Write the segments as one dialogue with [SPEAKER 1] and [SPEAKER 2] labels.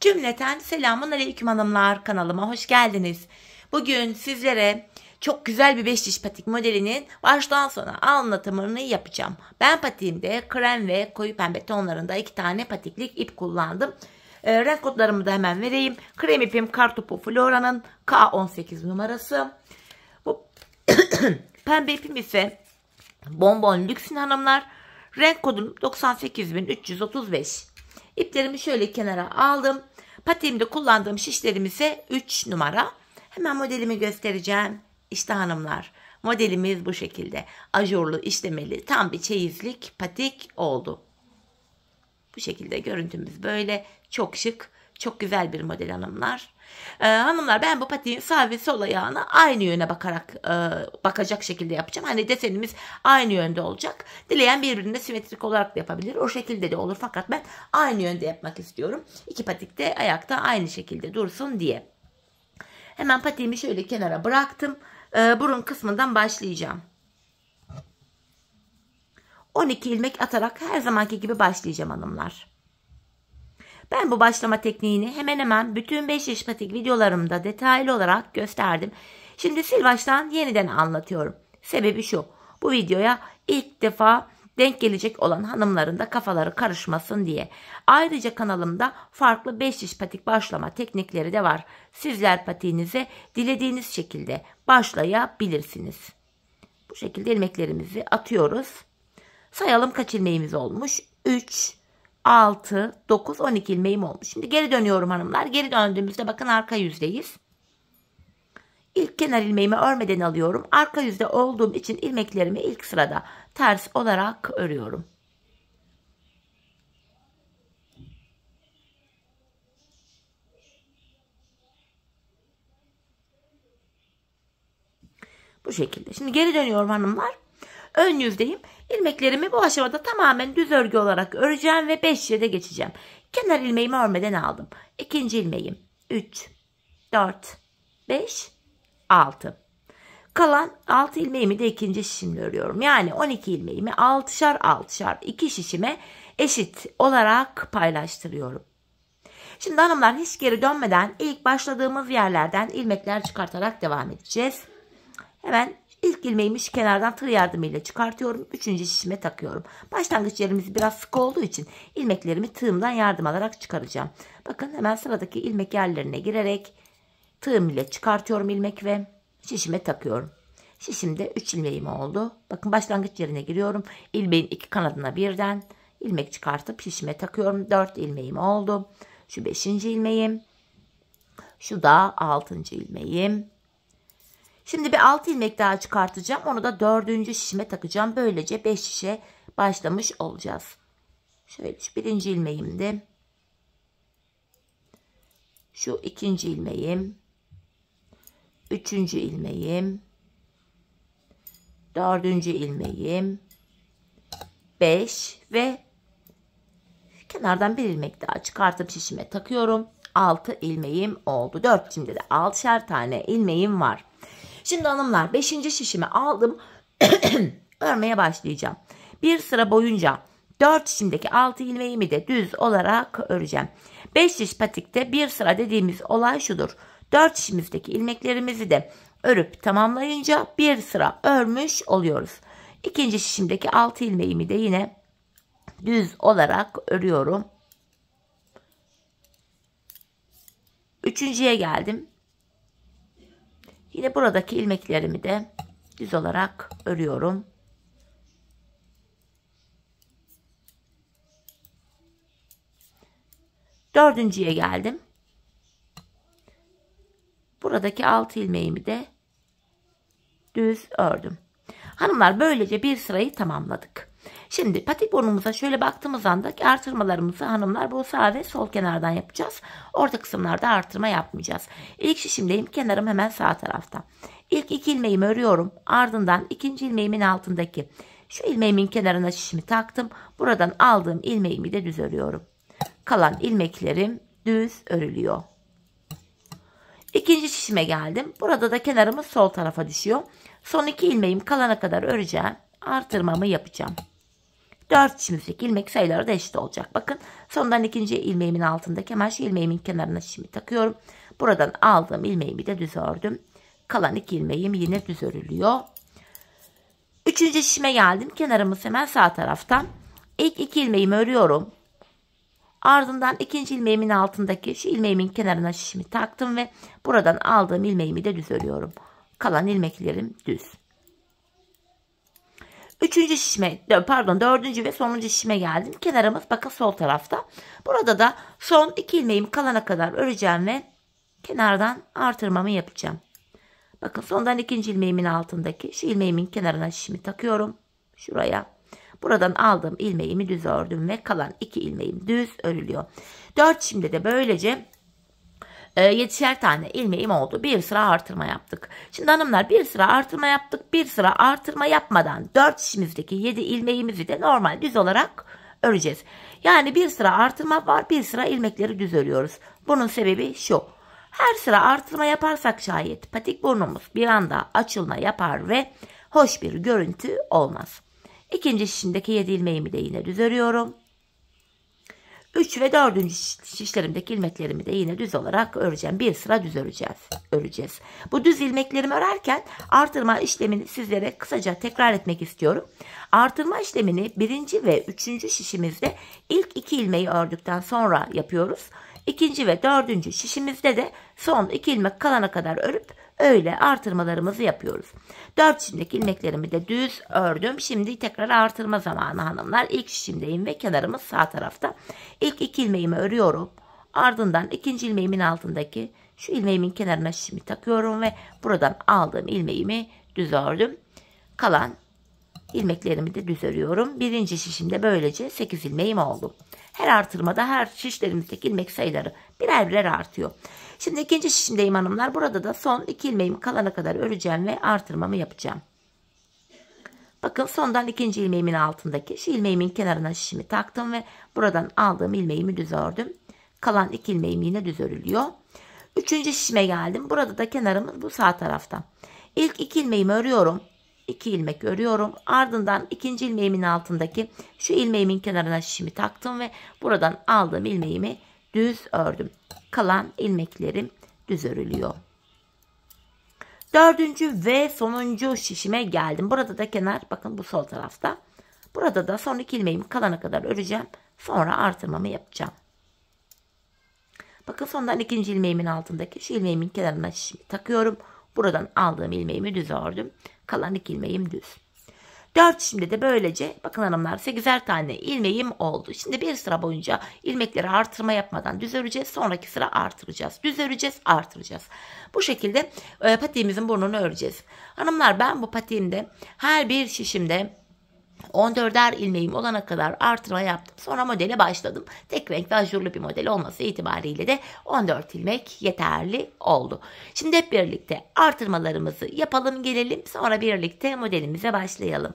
[SPEAKER 1] Cümleten selamun aleyküm hanımlar kanalıma hoş geldiniz. Bugün sizlere çok güzel bir beş diş patik modelinin baştan sona anlatımını yapacağım. Ben patiğimde krem ve koyu pembe tonlarında iki tane patiklik ip kullandım. E, renk kodlarımı da hemen vereyim. Krem ipim Kartopu Flora'nın K18 numarası. Bu pembe ipim ise Bonbon Lüksin hanımlar. Renk kodum 98335. İplerimi şöyle kenara aldım. Patiğimde kullandığım şişlerim ise 3 numara. Hemen modelimi göstereceğim. İşte hanımlar modelimiz bu şekilde. Ajurlu işlemeli tam bir çeyizlik patik oldu. Bu şekilde görüntümüz böyle. Çok şık, çok güzel bir model hanımlar. E, hanımlar ben bu patiğin sağ ve sol ayağını aynı yöne bakarak e, bakacak şekilde yapacağım. Hani desenimiz aynı yönde olacak. Dileyen birbirine simetrik olarak da yapabilir. O şekilde de olur fakat ben aynı yönde yapmak istiyorum. İki patik de ayakta aynı şekilde dursun diye. Hemen patiğimi şöyle kenara bıraktım. E, burun kısmından başlayacağım. 12 ilmek atarak her zamanki gibi başlayacağım hanımlar. Ben bu başlama tekniğini hemen hemen bütün 5 yaş pratik videolarımda detaylı olarak gösterdim. Şimdi sil baştan yeniden anlatıyorum. Sebebi şu. Bu videoya ilk defa denk gelecek olan hanımların da kafaları karışmasın diye. Ayrıca kanalımda farklı 5 diş patik başlama teknikleri de var. Sizler patiğinize dilediğiniz şekilde başlayabilirsiniz. Bu şekilde ilmeklerimizi atıyoruz. Sayalım kaç ilmeğimiz olmuş? 3 6, 9, 12 ilmeğim olmuş. Şimdi geri dönüyorum hanımlar. Geri döndüğümüzde bakın arka yüzdeyiz. İlk kenar ilmeğimi örmeden alıyorum. Arka yüzde olduğum için ilmeklerimi ilk sırada ters olarak örüyorum. Bu şekilde. Şimdi geri dönüyorum hanımlar ön yüzdeyim. İlmeklerimi bu aşamada tamamen düz örgü olarak öreceğim ve 5 yerde geçeceğim. Kenar ilmeğimi örmeden aldım. İkinci ilmeğim 3, 4, 5, 6. Kalan 6 ilmeğimi de ikinci şişimle örüyorum. Yani 12 ilmeğimi 6'şar 6'şar 2 şişime eşit olarak paylaştırıyorum. Şimdi hanımlar hiç geri dönmeden ilk başladığımız yerlerden ilmekler çıkartarak devam edeceğiz. Hemen İlk ilmeğimi şu kenardan tır yardımıyla çıkartıyorum. Üçüncü şişime takıyorum. Başlangıç yerimiz biraz sık olduğu için ilmeklerimi tığımdan yardım alarak çıkaracağım. Bakın hemen sıradaki ilmek yerlerine girerek tığım ile çıkartıyorum ilmek ve şişime takıyorum. Şişimde 3 ilmeğim oldu. Bakın başlangıç yerine giriyorum. İlmeğin iki kanadına birden ilmek çıkartıp şişime takıyorum. 4 ilmeğim oldu. Şu 5. ilmeğim. Şu da 6. ilmeğim. Şimdi bir 6 ilmek daha çıkartacağım. Onu da 4. şişime takacağım. Böylece 5 şişe başlamış olacağız. Şöyle şu birinci ilmeğimdi. Şu ikinci ilmeğim. Üçüncü ilmeğim. Dördüncü ilmeğim. Beş ve kenardan bir ilmek daha çıkartıp şişime takıyorum. Altı ilmeğim oldu. Dört şimdi de altışar tane ilmeğim var. Şimdi hanımlar 5. şişimi aldım. Örmeye başlayacağım. Bir sıra boyunca 4 şişimdeki 6 ilmeğimi de düz olarak öreceğim. 5 şiş patikte bir sıra dediğimiz olay şudur. 4 şişimizdeki ilmeklerimizi de örüp tamamlayınca bir sıra örmüş oluyoruz. İkinci şişimdeki 6 ilmeğimi de yine düz olarak örüyorum. Üçüncüye geldim. Yine buradaki ilmeklerimi de düz olarak örüyorum. Dördüncüye geldim. Buradaki altı ilmeğimi de düz ördüm. Hanımlar böylece bir sırayı tamamladık. Şimdi patik burnumuza şöyle baktığımız anda artırmalarımızı hanımlar bu sağ ve sol kenardan yapacağız. Orta kısımlarda artırma yapmayacağız. İlk şişimdeyim kenarım hemen sağ tarafta. İlk iki ilmeğimi örüyorum. Ardından ikinci ilmeğimin altındaki şu ilmeğimin kenarına şişimi taktım. Buradan aldığım ilmeğimi de düz örüyorum. Kalan ilmeklerim düz örülüyor. İkinci şişime geldim. Burada da kenarımız sol tarafa düşüyor. Son iki ilmeğim kalana kadar öreceğim. Artırmamı yapacağım. 4 çimdik ilmek sayıları da eşit olacak. Bakın sondan ikinci ilmeğimin altındaki hemen şu ilmeğimin kenarına şimdi takıyorum. Buradan aldığım ilmeğimi de düz ördüm. Kalan iki ilmeğim yine düz örülüyor. Üçüncü şişime geldim. Kenarımız hemen sağ taraftan. İlk iki ilmeğimi örüyorum. Ardından ikinci ilmeğimin altındaki şu ilmeğimin kenarına şişimi taktım ve buradan aldığım ilmeğimi de düz örüyorum. Kalan ilmeklerim düz. Üçüncü şişme pardon dördüncü ve sonuncu şişme geldim. Kenarımız bakın sol tarafta. Burada da son iki ilmeğim kalana kadar öreceğim ve kenardan artırmamı yapacağım. Bakın sondan ikinci ilmeğimin altındaki şu ilmeğimin kenarına şişimi takıyorum. Şuraya. Buradan aldığım ilmeğimi düz ördüm ve kalan iki ilmeğim düz örülüyor. Dört şimdi de böylece e, yetişer tane ilmeğim oldu. Bir sıra artırma yaptık. Şimdi hanımlar bir sıra artırma yaptık. Bir sıra artırma yapmadan 4 şişimizdeki 7 ilmeğimizi de normal düz olarak öreceğiz. Yani bir sıra artırma var. Bir sıra ilmekleri düz örüyoruz. Bunun sebebi şu. Her sıra artırma yaparsak şayet patik burnumuz bir anda açılma yapar ve hoş bir görüntü olmaz. İkinci şişimdeki 7 ilmeğimi de yine düz örüyorum. 3 ve 4. şişlerimdeki ilmeklerimi de yine düz olarak öreceğim. Bir sıra düz öreceğiz. öreceğiz. Bu düz ilmeklerimi örerken artırma işlemini sizlere kısaca tekrar etmek istiyorum. Artırma işlemini 1. ve 3. şişimizde ilk 2 ilmeği ördükten sonra yapıyoruz. 2. ve 4. şişimizde de son 2 ilmek kalana kadar örüp Öyle artırmalarımızı yapıyoruz. 4 şişimdeki ilmeklerimi de düz ördüm. Şimdi tekrar artırma zamanı hanımlar. İlk şişimdeyim ve kenarımız sağ tarafta. İlk iki ilmeğimi örüyorum. Ardından ikinci ilmeğimin altındaki şu ilmeğimin kenarına şişimi takıyorum ve buradan aldığım ilmeğimi düz ördüm. Kalan ilmeklerimi de düz örüyorum. Birinci şişimde böylece 8 ilmeğim oldu. Her artırmada her şişlerimizdeki ilmek sayıları birer birer artıyor. Şimdi ikinci şişimdeyim hanımlar. Burada da son iki ilmeğimi kalana kadar öreceğim ve artırmamı yapacağım. Bakın sondan ikinci ilmeğimin altındaki şu ilmeğimin kenarına şişimi taktım ve buradan aldığım ilmeğimi düz ördüm. Kalan iki ilmeğim yine düz örülüyor. Üçüncü şişime geldim. Burada da kenarımız bu sağ tarafta. İlk iki ilmeğimi örüyorum. 2 ilmek örüyorum. Ardından ikinci ilmeğimin altındaki şu ilmeğimin kenarına şişimi taktım ve buradan aldığım ilmeğimi düz ördüm kalan ilmeklerim düz örülüyor. Dördüncü ve sonuncu şişime geldim. Burada da kenar bakın bu sol tarafta. Burada da son iki ilmeğimi kalana kadar öreceğim. Sonra artırmamı yapacağım. Bakın sondan ikinci ilmeğimin altındaki şu ilmeğimin kenarına şişimi takıyorum. Buradan aldığım ilmeğimi düz ördüm. Kalan iki ilmeğim düz. 4 şimdi de böylece bakın hanımlar 8'er tane ilmeğim oldu. Şimdi bir sıra boyunca ilmekleri artırma yapmadan düz öreceğiz. Sonraki sıra artıracağız. Düz öreceğiz artıracağız. Bu şekilde e, patiğimizin burnunu öreceğiz. Hanımlar ben bu patiğimde her bir şişimde 14'er ilmeğim olana kadar artırma yaptım. Sonra modele başladım. Tek renk ve ajurlu bir model olması itibariyle de 14 ilmek yeterli oldu. Şimdi hep birlikte artırmalarımızı yapalım gelelim. Sonra birlikte modelimize başlayalım.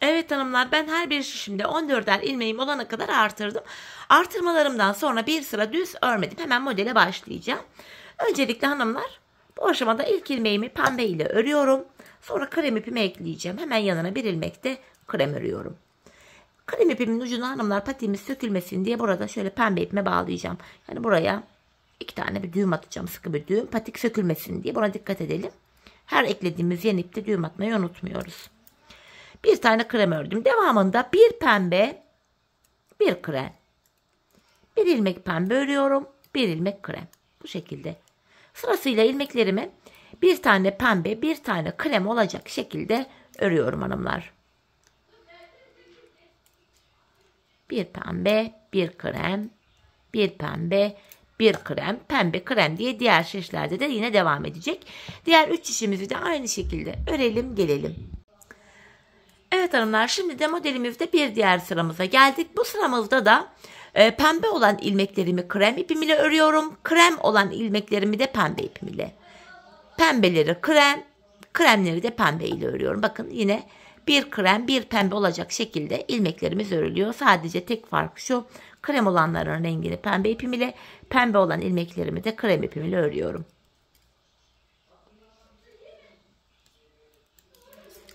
[SPEAKER 1] Evet hanımlar ben her bir şişimde 14'er ilmeğim olana kadar artırdım. Artırmalarımdan sonra bir sıra düz örmedim. Hemen modele başlayacağım. Öncelikle hanımlar bu aşamada ilk ilmeğimi pembe ile örüyorum. Sonra krem ipimi ekleyeceğim. Hemen yanına bir ilmek de krem örüyorum. Krem ipimin ucunu hanımlar patiğimiz sökülmesin diye burada şöyle pembe ipime bağlayacağım. Yani buraya iki tane bir düğüm atacağım sıkı bir düğüm. Patik sökülmesin diye buna dikkat edelim. Her eklediğimiz yeni ipte düğüm atmayı unutmuyoruz. Bir tane krem ördüm. Devamında bir pembe, bir krem. Bir ilmek pembe örüyorum. Bir ilmek krem. Bu şekilde. Sırasıyla ilmeklerimi bir tane pembe, bir tane krem olacak şekilde örüyorum hanımlar. Bir pembe, bir krem, bir pembe, bir krem, pembe krem diye diğer şişlerde de yine devam edecek. Diğer üç şişimizi de aynı şekilde örelim, gelelim. Evet hanımlar şimdi de modelimizde bir diğer sıramıza geldik. Bu sıramızda da e, pembe olan ilmeklerimi krem ipim ile örüyorum. Krem olan ilmeklerimi de pembe ipim ile. Pembeleri krem, kremleri de pembe ile örüyorum. Bakın yine bir krem bir pembe olacak şekilde ilmeklerimiz örülüyor. Sadece tek fark şu krem olanların rengini pembe ipim ile pembe olan ilmeklerimi de krem ipim ile örüyorum.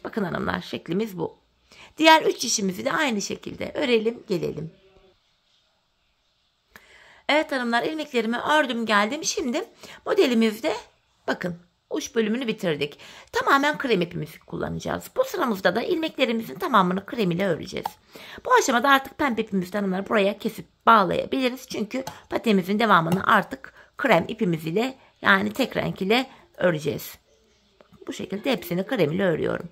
[SPEAKER 1] Bakın hanımlar şeklimiz bu. Diğer üç işimizi de aynı şekilde örelim gelelim. Evet hanımlar ilmeklerimi ördüm geldim. Şimdi modelimizde bakın uç bölümünü bitirdik. Tamamen krem ipimizi kullanacağız. Bu sıramızda da ilmeklerimizin tamamını krem ile öreceğiz. Bu aşamada artık pembe ipimizden hanımlar buraya kesip bağlayabiliriz. Çünkü patemizin devamını artık krem ipimiz ile yani tek renk ile öreceğiz. Bu şekilde hepsini krem ile örüyorum.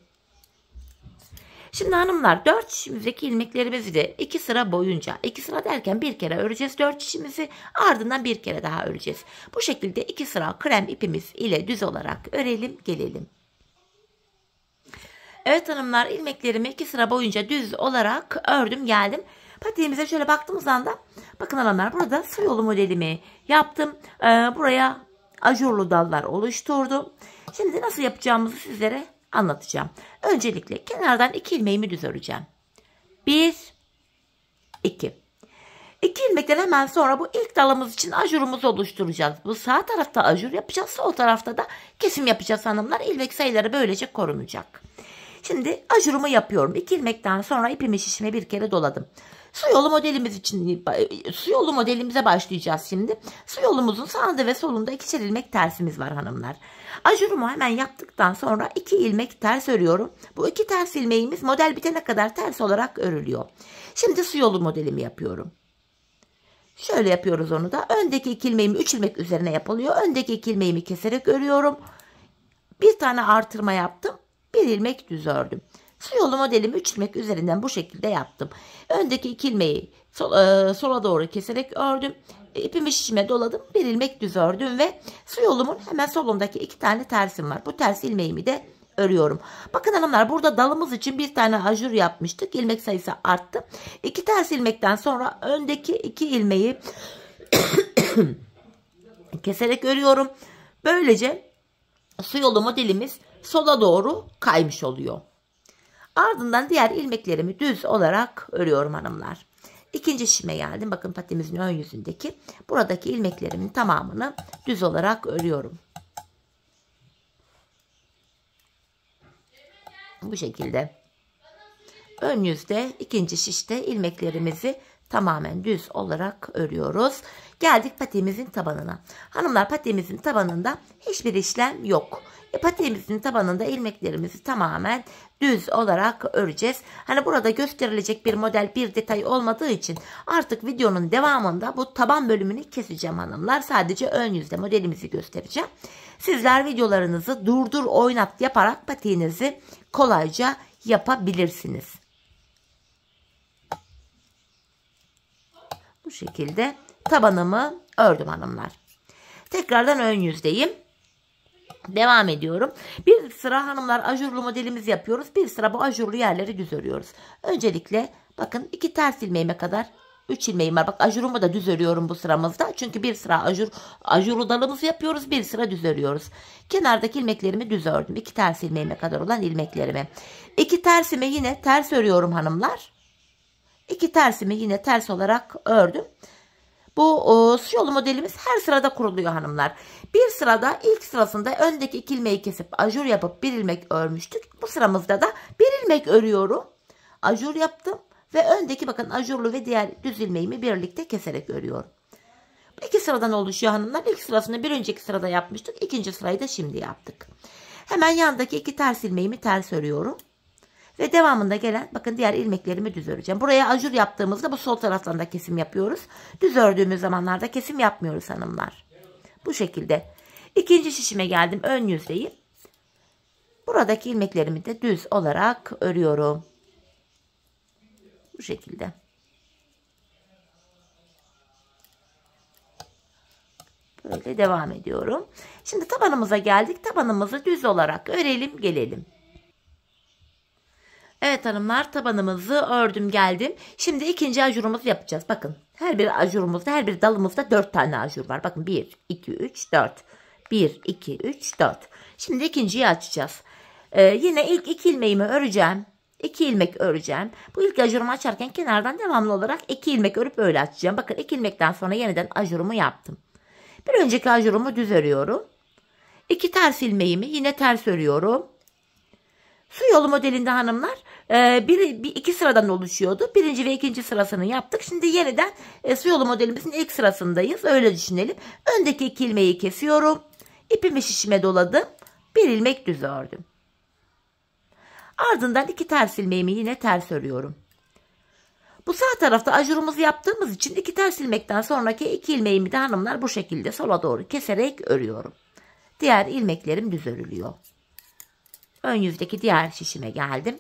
[SPEAKER 1] Şimdi hanımlar 4 şişimizdeki ilmeklerimizi de 2 sıra boyunca 2 sıra derken bir kere öreceğiz 4 şişimizi ardından bir kere daha öreceğiz. Bu şekilde 2 sıra krem ipimiz ile düz olarak örelim gelelim. Evet hanımlar ilmeklerimi 2 sıra boyunca düz olarak ördüm geldim. Patiğimize şöyle baktığımız anda bakın hanımlar burada su yolu modelimi yaptım. Ee, buraya ajurlu dallar oluşturdum. Şimdi nasıl yapacağımızı sizlere anlatacağım. Öncelikle kenardan iki ilmeğimi düz öreceğim. Bir, iki. İki ilmekten hemen sonra bu ilk dalımız için ajurumuzu oluşturacağız. Bu sağ tarafta ajur yapacağız, sol tarafta da kesim yapacağız hanımlar. İlmek sayıları böylece korunacak. Şimdi ajurumu yapıyorum. İki ilmekten sonra ipimi şişime bir kere doladım. Su yolu modelimiz için su yolu modelimize başlayacağız şimdi. Su yolumuzun sağında ve solunda ikişer ilmek tersimiz var hanımlar. Ajurumu hemen yaptıktan sonra iki ilmek ters örüyorum. Bu iki ters ilmeğimiz model bitene kadar ters olarak örülüyor. Şimdi su yolu modelimi yapıyorum. Şöyle yapıyoruz onu da. Öndeki iki ilmeğimi 3 ilmek üzerine yapılıyor. Öndeki iki ilmeğimi keserek örüyorum. Bir tane artırma yaptım. Bir ilmek düz ördüm. Su yolu modelimi üç ilmek üzerinden bu şekilde yaptım. Öndeki iki ilmeği e, sola doğru keserek ördüm ipimi şişime doladım. Bir ilmek düz ördüm ve su yolumun hemen solundaki iki tane tersim var. Bu ters ilmeğimi de örüyorum. Bakın hanımlar burada dalımız için bir tane ajur yapmıştık. İlmek sayısı arttı. İki ters ilmekten sonra öndeki iki ilmeği keserek örüyorum. Böylece su yolumu dilimiz sola doğru kaymış oluyor. Ardından diğer ilmeklerimi düz olarak örüyorum hanımlar. İkinci şişime geldim. Bakın patimizin ön yüzündeki. Buradaki ilmeklerimin tamamını düz olarak örüyorum. Bu şekilde. Ön yüzde ikinci şişte ilmeklerimizi tamamen düz olarak örüyoruz. Geldik patiğimizin tabanına. Hanımlar patiğimizin tabanında hiçbir işlem yok. E, patiğimizin tabanında ilmeklerimizi tamamen düz olarak öreceğiz. Hani burada gösterilecek bir model bir detay olmadığı için artık videonun devamında bu taban bölümünü keseceğim hanımlar. Sadece ön yüzde modelimizi göstereceğim. Sizler videolarınızı durdur oynat yaparak patiğinizi kolayca yapabilirsiniz. Bu şekilde tabanımı ördüm hanımlar. Tekrardan ön yüzdeyim. Devam ediyorum. Bir sıra hanımlar ajurlu modelimizi yapıyoruz. Bir sıra bu ajurlu yerleri düz örüyoruz. Öncelikle bakın iki ters ilmeğime kadar 3 ilmeğim var. Bak ajurumu da düz örüyorum bu sıramızda. Çünkü bir sıra ajur, ajurlu dalımızı yapıyoruz. Bir sıra düz örüyoruz. Kenardaki ilmeklerimi düz ördüm. 2 ters ilmeğime kadar olan ilmeklerimi. 2 tersime yine ters örüyorum hanımlar. İki tersimi yine ters olarak ördüm. Bu e, siyolu modelimiz her sırada kuruluyor hanımlar. Bir sırada ilk sırasında öndeki iki ilmeği kesip ajur yapıp bir ilmek örmüştük. Bu sıramızda da bir ilmek örüyorum. Ajur yaptım ve öndeki bakın ajurlu ve diğer düz ilmeğimi birlikte keserek örüyorum. İki sıradan oluşuyor hanımlar. İlk sırasını bir önceki sırada yapmıştık. ikinci sırayı da şimdi yaptık. Hemen yandaki iki ters ilmeğimi ters örüyorum. Ve devamında gelen bakın diğer ilmeklerimi düz öreceğim. Buraya ajur yaptığımızda bu sol taraftan da kesim yapıyoruz. Düz ördüğümüz zamanlarda kesim yapmıyoruz hanımlar. Bu şekilde. İkinci şişime geldim. Ön yüzeyi. Buradaki ilmeklerimi de düz olarak örüyorum. Bu şekilde. Böyle devam ediyorum. Şimdi tabanımıza geldik. Tabanımızı düz olarak örelim gelelim. Evet hanımlar tabanımızı ördüm geldim. Şimdi ikinci ajurumuzu yapacağız. Bakın her bir ajurumuzda her bir dalımızda 4 tane ajur var. Bakın 1, 2, 3, 4. 1, 2, 3, 4. Şimdi ikinciyi açacağız. Ee, yine ilk iki ilmeğimi öreceğim. 2 ilmek öreceğim. Bu ilk ajurumu açarken kenardan devamlı olarak 2 ilmek örüp öyle açacağım. Bakın 2 ilmekten sonra yeniden ajurumu yaptım. Bir önceki ajurumu düz örüyorum. 2 ters ilmeğimi yine ters örüyorum. Su yolu modelinde hanımlar e, bir, bir, iki sıradan oluşuyordu. Birinci ve ikinci sırasını yaptık. Şimdi yeniden e, su yolu modelimizin ilk sırasındayız. Öyle düşünelim. Öndeki iki ilmeği kesiyorum. İpimi şişime doladım. Bir ilmek düz ördüm. Ardından iki ters ilmeğimi yine ters örüyorum. Bu sağ tarafta ajurumuzu yaptığımız için iki ters ilmekten sonraki iki ilmeğimi de hanımlar bu şekilde sola doğru keserek örüyorum. Diğer ilmeklerim düz örülüyor. Ön yüzdeki diğer şişime geldim.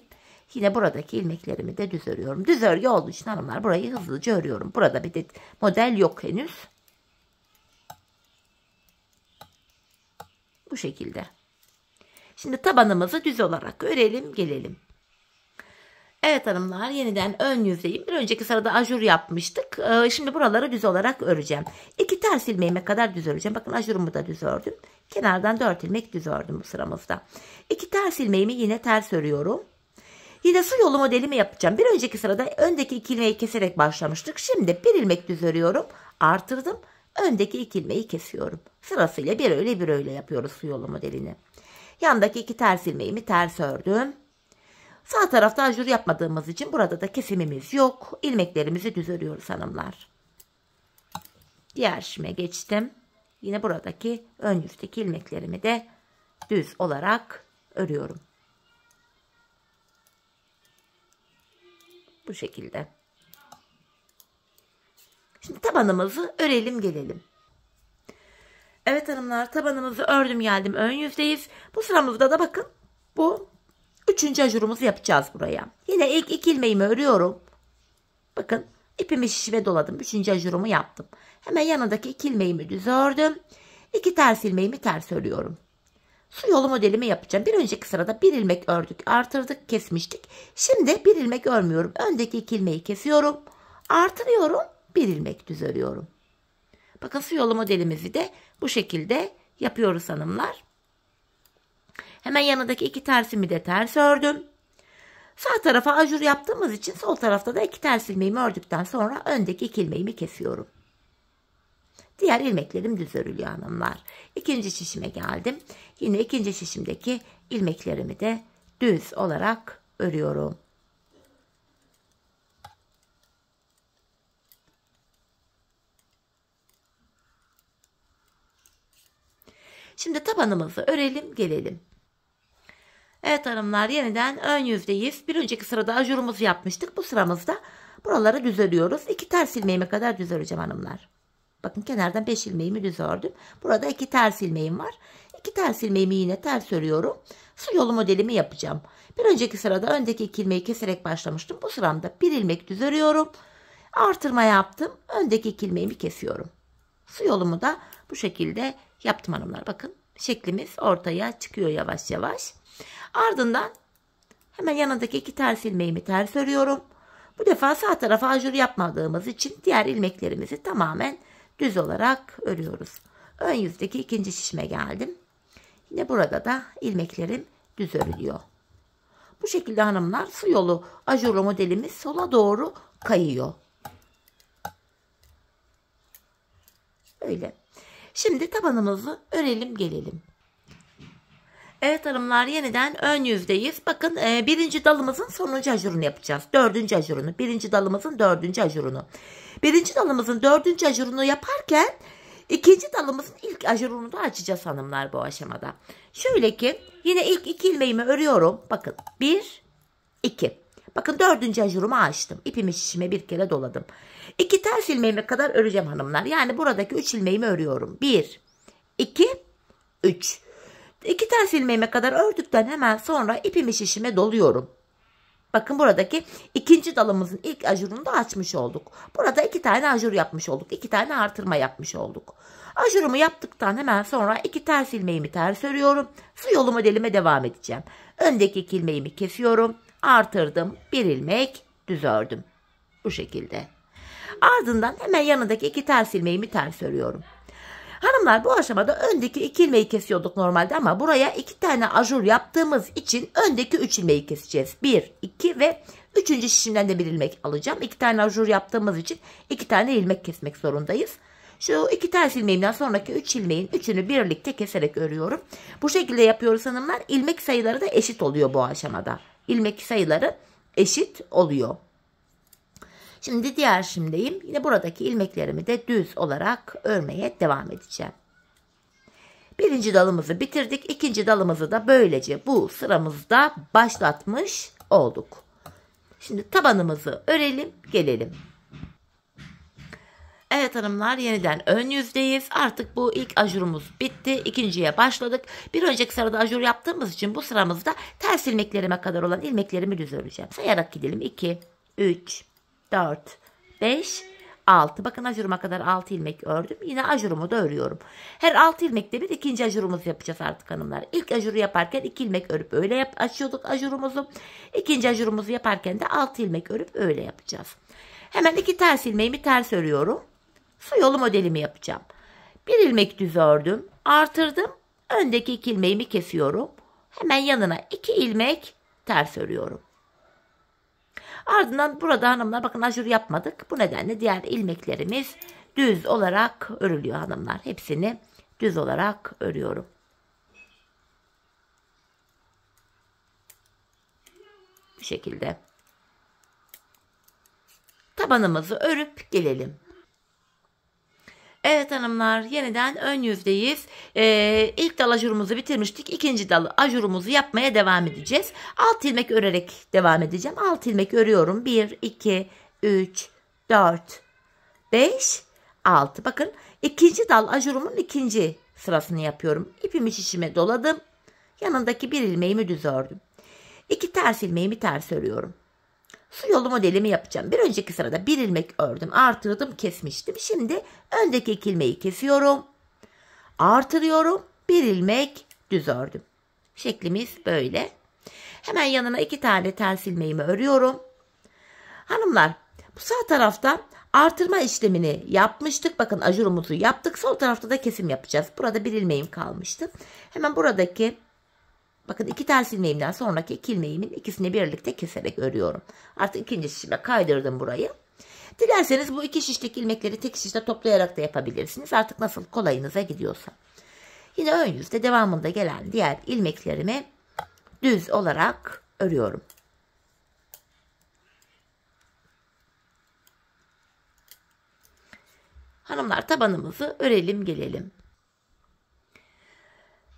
[SPEAKER 1] Yine buradaki ilmeklerimi de düz örüyorum. Düz örgü olduğu için hanımlar burayı hızlıca örüyorum. Burada bir de model yok henüz. Bu şekilde. Şimdi tabanımızı düz olarak örelim gelelim. Evet hanımlar yeniden ön yüzeyim. bir önceki sırada ajur yapmıştık. Ee, şimdi buraları düz olarak öreceğim. İki ters ilmeğime kadar düz öreceğim. Bakın ajurumu da düz ördüm. Kenardan dört ilmek düz ördüm bu sıramızda. İki ters ilmeğimi yine ters örüyorum. Yine su yolu modelimi yapacağım. Bir önceki sırada öndeki iki ilmeği keserek başlamıştık. Şimdi bir ilmek düz örüyorum. Artırdım. Öndeki iki ilmeği kesiyorum. Sırasıyla bir öyle bir öyle yapıyoruz su yolu modelini. Yandaki iki ters ilmeğimi ters ördüm. Sağ tarafta ajur yapmadığımız için burada da kesimimiz yok. İlmeklerimizi düz örüyoruz hanımlar. Diğer şişime geçtim. Yine buradaki ön yüzdeki ilmeklerimi de düz olarak örüyorum. Bu şekilde. Şimdi tabanımızı örelim gelelim. Evet hanımlar tabanımızı ördüm geldim ön yüzdeyiz. Bu sıramızda da bakın bu Üçüncü ajurumuzu yapacağız buraya. Yine ilk iki ilmeğimi örüyorum. Bakın ipimi şişime doladım. Üçüncü ajurumu yaptım. Hemen yanındaki iki ilmeğimi düz ördüm. İki ters ilmeğimi ters örüyorum. Su yolu modelimi yapacağım. Bir önceki sırada bir ilmek ördük, artırdık, kesmiştik. Şimdi bir ilmek örmüyorum. Öndeki iki ilmeği kesiyorum. Artırıyorum. Bir ilmek düz örüyorum. Bakın su yolu modelimizi de bu şekilde yapıyoruz hanımlar. Hemen yanındaki iki tersimi de ters ördüm. Sağ tarafa ajur yaptığımız için sol tarafta da iki ters ilmeğimi ördükten sonra öndeki iki ilmeğimi kesiyorum. Diğer ilmeklerim düz örülüyor hanımlar. İkinci şişime geldim. Yine ikinci şişimdeki ilmeklerimi de düz olarak örüyorum. Şimdi tabanımızı örelim gelelim. Evet hanımlar yeniden ön yüzdeyiz. Bir önceki sırada ajurumuzu yapmıştık. Bu sıramızda buraları düzeliyoruz. İki ters ilmeğime kadar düz hanımlar. Bakın kenardan 5 ilmeğimi düz ördüm. Burada iki ters ilmeğim var. İki ters ilmeğimi yine ters örüyorum. Su yolu modelimi yapacağım. Bir önceki sırada öndeki iki ilmeği keserek başlamıştım. Bu sıramda bir ilmek düz örüyorum. Artırma yaptım. Öndeki iki ilmeğimi kesiyorum. Su yolumu da bu şekilde yaptım hanımlar. Bakın şeklimiz ortaya çıkıyor yavaş yavaş. Ardından hemen yanındaki iki ters ilmeğimi ters örüyorum. Bu defa sağ tarafa ajur yapmadığımız için diğer ilmeklerimizi tamamen düz olarak örüyoruz. Ön yüzdeki ikinci şişme geldim. Yine burada da ilmeklerim düz örülüyor. Bu şekilde hanımlar su yolu ajurlu modelimiz sola doğru kayıyor. Öyle. Şimdi tabanımızı örelim gelelim. Evet hanımlar yeniden ön yüzdeyiz. Bakın e, birinci dalımızın sonuncu ajurunu yapacağız. Dördüncü ajurunu. Birinci dalımızın dördüncü ajurunu. Birinci dalımızın dördüncü ajurunu yaparken ikinci dalımızın ilk ajurunu da açacağız hanımlar bu aşamada. Şöyle ki yine ilk iki ilmeğimi örüyorum. Bakın bir, iki. Bakın dördüncü ajurumu açtım. İpimi şişime bir kere doladım. İki ters ilmeğime kadar öreceğim hanımlar. Yani buradaki üç ilmeğimi örüyorum. Bir, iki, üç. İki ters ilmeğime kadar ördükten hemen sonra ipimi şişime doluyorum. Bakın buradaki ikinci dalımızın ilk ajurunu da açmış olduk. Burada iki tane ajur yapmış olduk. iki tane artırma yapmış olduk. Ajurumu yaptıktan hemen sonra iki ters ilmeğimi ters örüyorum. Su yolumu delime devam edeceğim. Öndeki iki ilmeğimi kesiyorum. Artırdım. Bir ilmek düz ördüm. Bu şekilde. Ardından hemen yanındaki iki ters ilmeğimi ters örüyorum. Hanımlar bu aşamada öndeki iki ilmeği kesiyorduk normalde ama buraya iki tane ajur yaptığımız için öndeki üç ilmeği keseceğiz. Bir, iki ve üçüncü şişimden de bir ilmek alacağım. İki tane ajur yaptığımız için iki tane ilmek kesmek zorundayız. Şu iki ters ilmeğimden sonraki üç ilmeğin üçünü birlikte keserek örüyorum. Bu şekilde yapıyoruz hanımlar. İlmek sayıları da eşit oluyor bu aşamada. İlmek sayıları eşit oluyor. Şimdi diğer şimdiyim. Yine buradaki ilmeklerimi de düz olarak örmeye devam edeceğim. Birinci dalımızı bitirdik. ikinci dalımızı da böylece bu sıramızda başlatmış olduk. Şimdi tabanımızı örelim gelelim. Evet hanımlar yeniden ön yüzdeyiz. Artık bu ilk ajurumuz bitti. İkinciye başladık. Bir önceki sırada ajur yaptığımız için bu sıramızda ters ilmeklerime kadar olan ilmeklerimi düz öreceğim. Sayarak gidelim. 2, 3, 4, 5, 6. Bakın ajuruma kadar 6 ilmek ördüm. Yine ajurumu da örüyorum. Her 6 ilmekte bir ikinci ajurumuzu yapacağız artık hanımlar. İlk ajuru yaparken 2 ilmek örüp öyle yap açıyorduk ajurumuzu. İkinci ajurumuzu yaparken de 6 ilmek örüp öyle yapacağız. Hemen iki ters ilmeğimi ters örüyorum. Su yolu modelimi yapacağım. Bir ilmek düz ördüm. Artırdım. Öndeki iki ilmeğimi kesiyorum. Hemen yanına iki ilmek ters örüyorum. Ardından burada hanımlar bakın ajur yapmadık. Bu nedenle diğer ilmeklerimiz düz olarak örülüyor hanımlar. Hepsini düz olarak örüyorum. Bu şekilde. Tabanımızı örüp gelelim hanımlar yeniden ön yüzdeyiz. Ee, ilk dal ajurumuzu bitirmiştik. İkinci dalı ajurumuzu yapmaya devam edeceğiz. Alt ilmek örerek devam edeceğim. Alt ilmek örüyorum. 1, 2, 3, 4, 5, 6. Bakın ikinci dal ajurumun ikinci sırasını yapıyorum. İpimi şişime doladım. Yanındaki bir ilmeğimi düz ördüm. İki ters ilmeğimi ters örüyorum. Su yolu modelimi yapacağım. Bir önceki sırada bir ilmek ördüm. Artırdım kesmiştim. Şimdi öndeki iki ilmeği kesiyorum. Artırıyorum. Bir ilmek düz ördüm. Şeklimiz böyle. Hemen yanına iki tane ters ilmeğimi örüyorum. Hanımlar bu sağ tarafta artırma işlemini yapmıştık. Bakın ajurumuzu yaptık. Sol tarafta da kesim yapacağız. Burada bir ilmeğim kalmıştı. Hemen buradaki Bakın iki tane ilmeğimden sonraki iki ilmeğimin ikisini birlikte keserek örüyorum. Artık ikinci şişime kaydırdım burayı. Dilerseniz bu iki şişlik ilmekleri tek şişte toplayarak da yapabilirsiniz. Artık nasıl kolayınıza gidiyorsa. Yine ön yüzde devamında gelen diğer ilmeklerimi düz olarak örüyorum. Hanımlar tabanımızı örelim gelelim.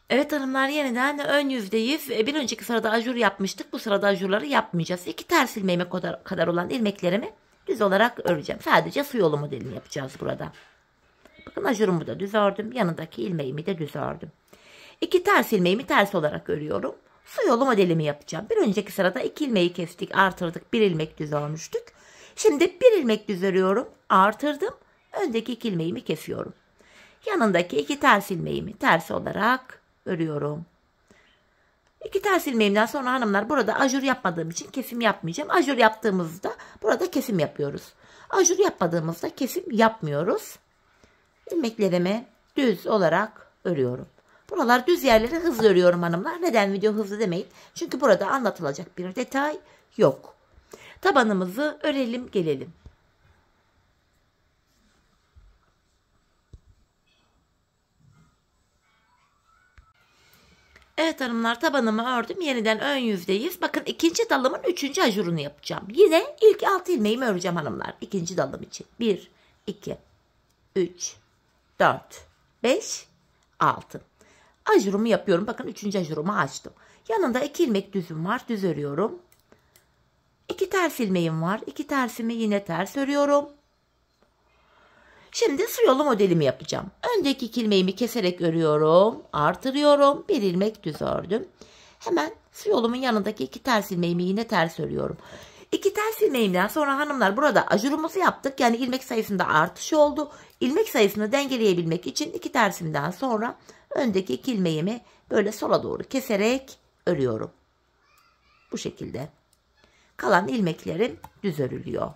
[SPEAKER 1] Evet hanımlar yeniden ön yüzdeyiz. E, bir önceki sırada ajur yapmıştık. Bu sırada ajurları yapmayacağız. İki ters ilmeğime kadar, kadar olan ilmeklerimi düz olarak öreceğim. Sadece su yolu modelini yapacağız burada. Bakın ajurumu da düz ördüm. Yanındaki ilmeğimi de düz ördüm. İki ters ilmeğimi ters olarak örüyorum. Su yolu modelimi yapacağım. Bir önceki sırada iki ilmeği kestik, artırdık. Bir ilmek düz örmüştük. Şimdi bir ilmek düz örüyorum, artırdım. Öndeki iki ilmeğimi kesiyorum. Yanındaki iki ters ilmeğimi ters olarak örüyorum. İki ters ilmeğimden sonra hanımlar burada ajur yapmadığım için kesim yapmayacağım. Ajur yaptığımızda burada kesim yapıyoruz. Ajur yapmadığımızda kesim yapmıyoruz. İlmeklerimi düz olarak örüyorum. Buralar düz yerleri hızlı örüyorum hanımlar. Neden video hızlı demeyin? Çünkü burada anlatılacak bir detay yok. Tabanımızı örelim gelelim. Evet hanımlar tabanımı ördüm. Yeniden ön yüzdeyiz. Bakın ikinci dalımın üçüncü ajurunu yapacağım. Yine ilk altı ilmeğimi öreceğim hanımlar. İkinci dalım için. Bir, iki, üç, dört, beş, altı. Ajurumu yapıyorum. Bakın üçüncü ajurumu açtım. Yanında iki ilmek düzüm var. Düz örüyorum. İki ters ilmeğim var. İki tersimi yine ters örüyorum. Şimdi su yolu modelimi yapacağım. Öndeki ilk ilmeğimi keserek örüyorum. Artırıyorum. Bir ilmek düz ördüm. Hemen su yolumun yanındaki iki ters ilmeğimi yine ters örüyorum. İki ters ilmeğimden sonra hanımlar burada ajurumuzu yaptık. Yani ilmek sayısında artış oldu. İlmek sayısını dengeleyebilmek için iki tersimden sonra öndeki iki ilmeğimi böyle sola doğru keserek örüyorum. Bu şekilde. Kalan ilmeklerim düz örülüyor.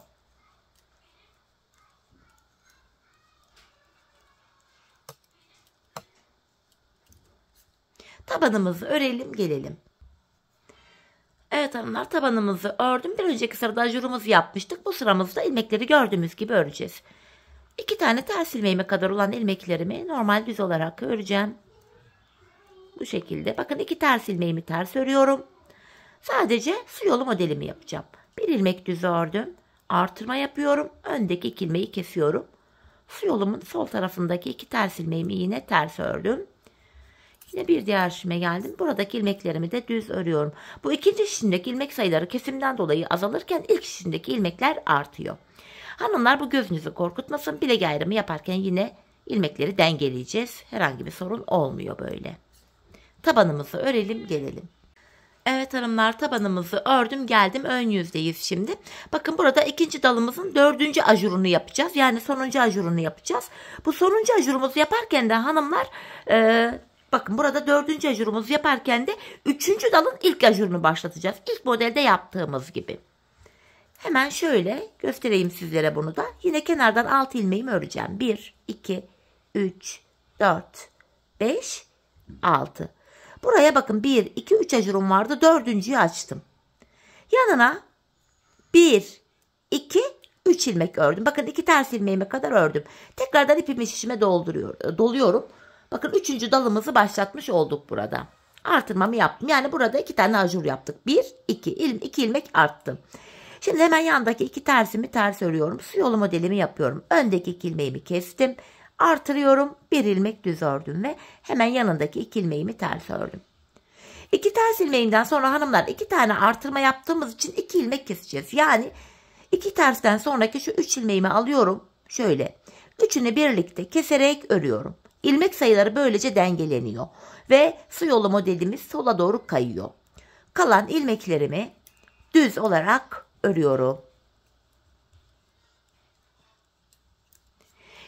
[SPEAKER 1] tabanımızı örelim gelelim. Evet hanımlar tabanımızı ördüm. Bir önceki sırada ajurumuzu yapmıştık. Bu sıramızda ilmekleri gördüğümüz gibi öreceğiz. İki tane ters ilmeğime kadar olan ilmeklerimi normal düz olarak öreceğim. Bu şekilde. Bakın iki ters ilmeğimi ters örüyorum. Sadece su yolu modelimi yapacağım. Bir ilmek düz ördüm. Artırma yapıyorum. Öndeki iki ilmeği kesiyorum. Su yolumun sol tarafındaki iki ters ilmeğimi yine ters ördüm. Ve bir diğer şişime geldim. Buradaki ilmeklerimi de düz örüyorum. Bu ikinci şişimdeki ilmek sayıları kesimden dolayı azalırken ilk şişimdeki ilmekler artıyor. Hanımlar bu gözünüzü korkutmasın. Bilek ayrımı yaparken yine ilmekleri dengeleyeceğiz. Herhangi bir sorun olmuyor böyle. Tabanımızı örelim gelelim. Evet hanımlar tabanımızı ördüm geldim ön yüzdeyiz şimdi. Bakın burada ikinci dalımızın dördüncü ajurunu yapacağız. Yani sonuncu ajurunu yapacağız. Bu sonuncu ajurumuzu yaparken de hanımlar e, Bakın burada dördüncü ajurumuzu yaparken de üçüncü dalın ilk ajurunu başlatacağız. İlk modelde yaptığımız gibi. Hemen şöyle göstereyim sizlere bunu da. Yine kenardan 6 ilmeğimi öreceğim. 1, 2, 3, 4, 5, 6. Buraya bakın 1, 2, 3 ajurum vardı. Dördüncüyü açtım. Yanına 1, 2, 3 ilmek ördüm. Bakın iki ters ilmeğime kadar ördüm. Tekrardan ipimi şişime dolduruyor, e, doluyorum. Bakın üçüncü dalımızı başlatmış olduk burada. Artırmamı yaptım. Yani burada iki tane ajur yaptık. Bir, iki. İl, iki ilmek arttı. Şimdi hemen yandaki iki tersimi ters örüyorum. Su yolu modelimi yapıyorum. Öndeki iki ilmeğimi kestim. Artırıyorum. Bir ilmek düz ördüm ve hemen yanındaki iki ilmeğimi ters ördüm. İki ters ilmeğimden sonra hanımlar iki tane artırma yaptığımız için iki ilmek keseceğiz. Yani iki tersten sonraki şu üç ilmeğimi alıyorum. Şöyle. Üçünü birlikte keserek örüyorum. İlmek sayıları böylece dengeleniyor ve su yolu modelimiz sola doğru kayıyor. Kalan ilmeklerimi düz olarak örüyorum.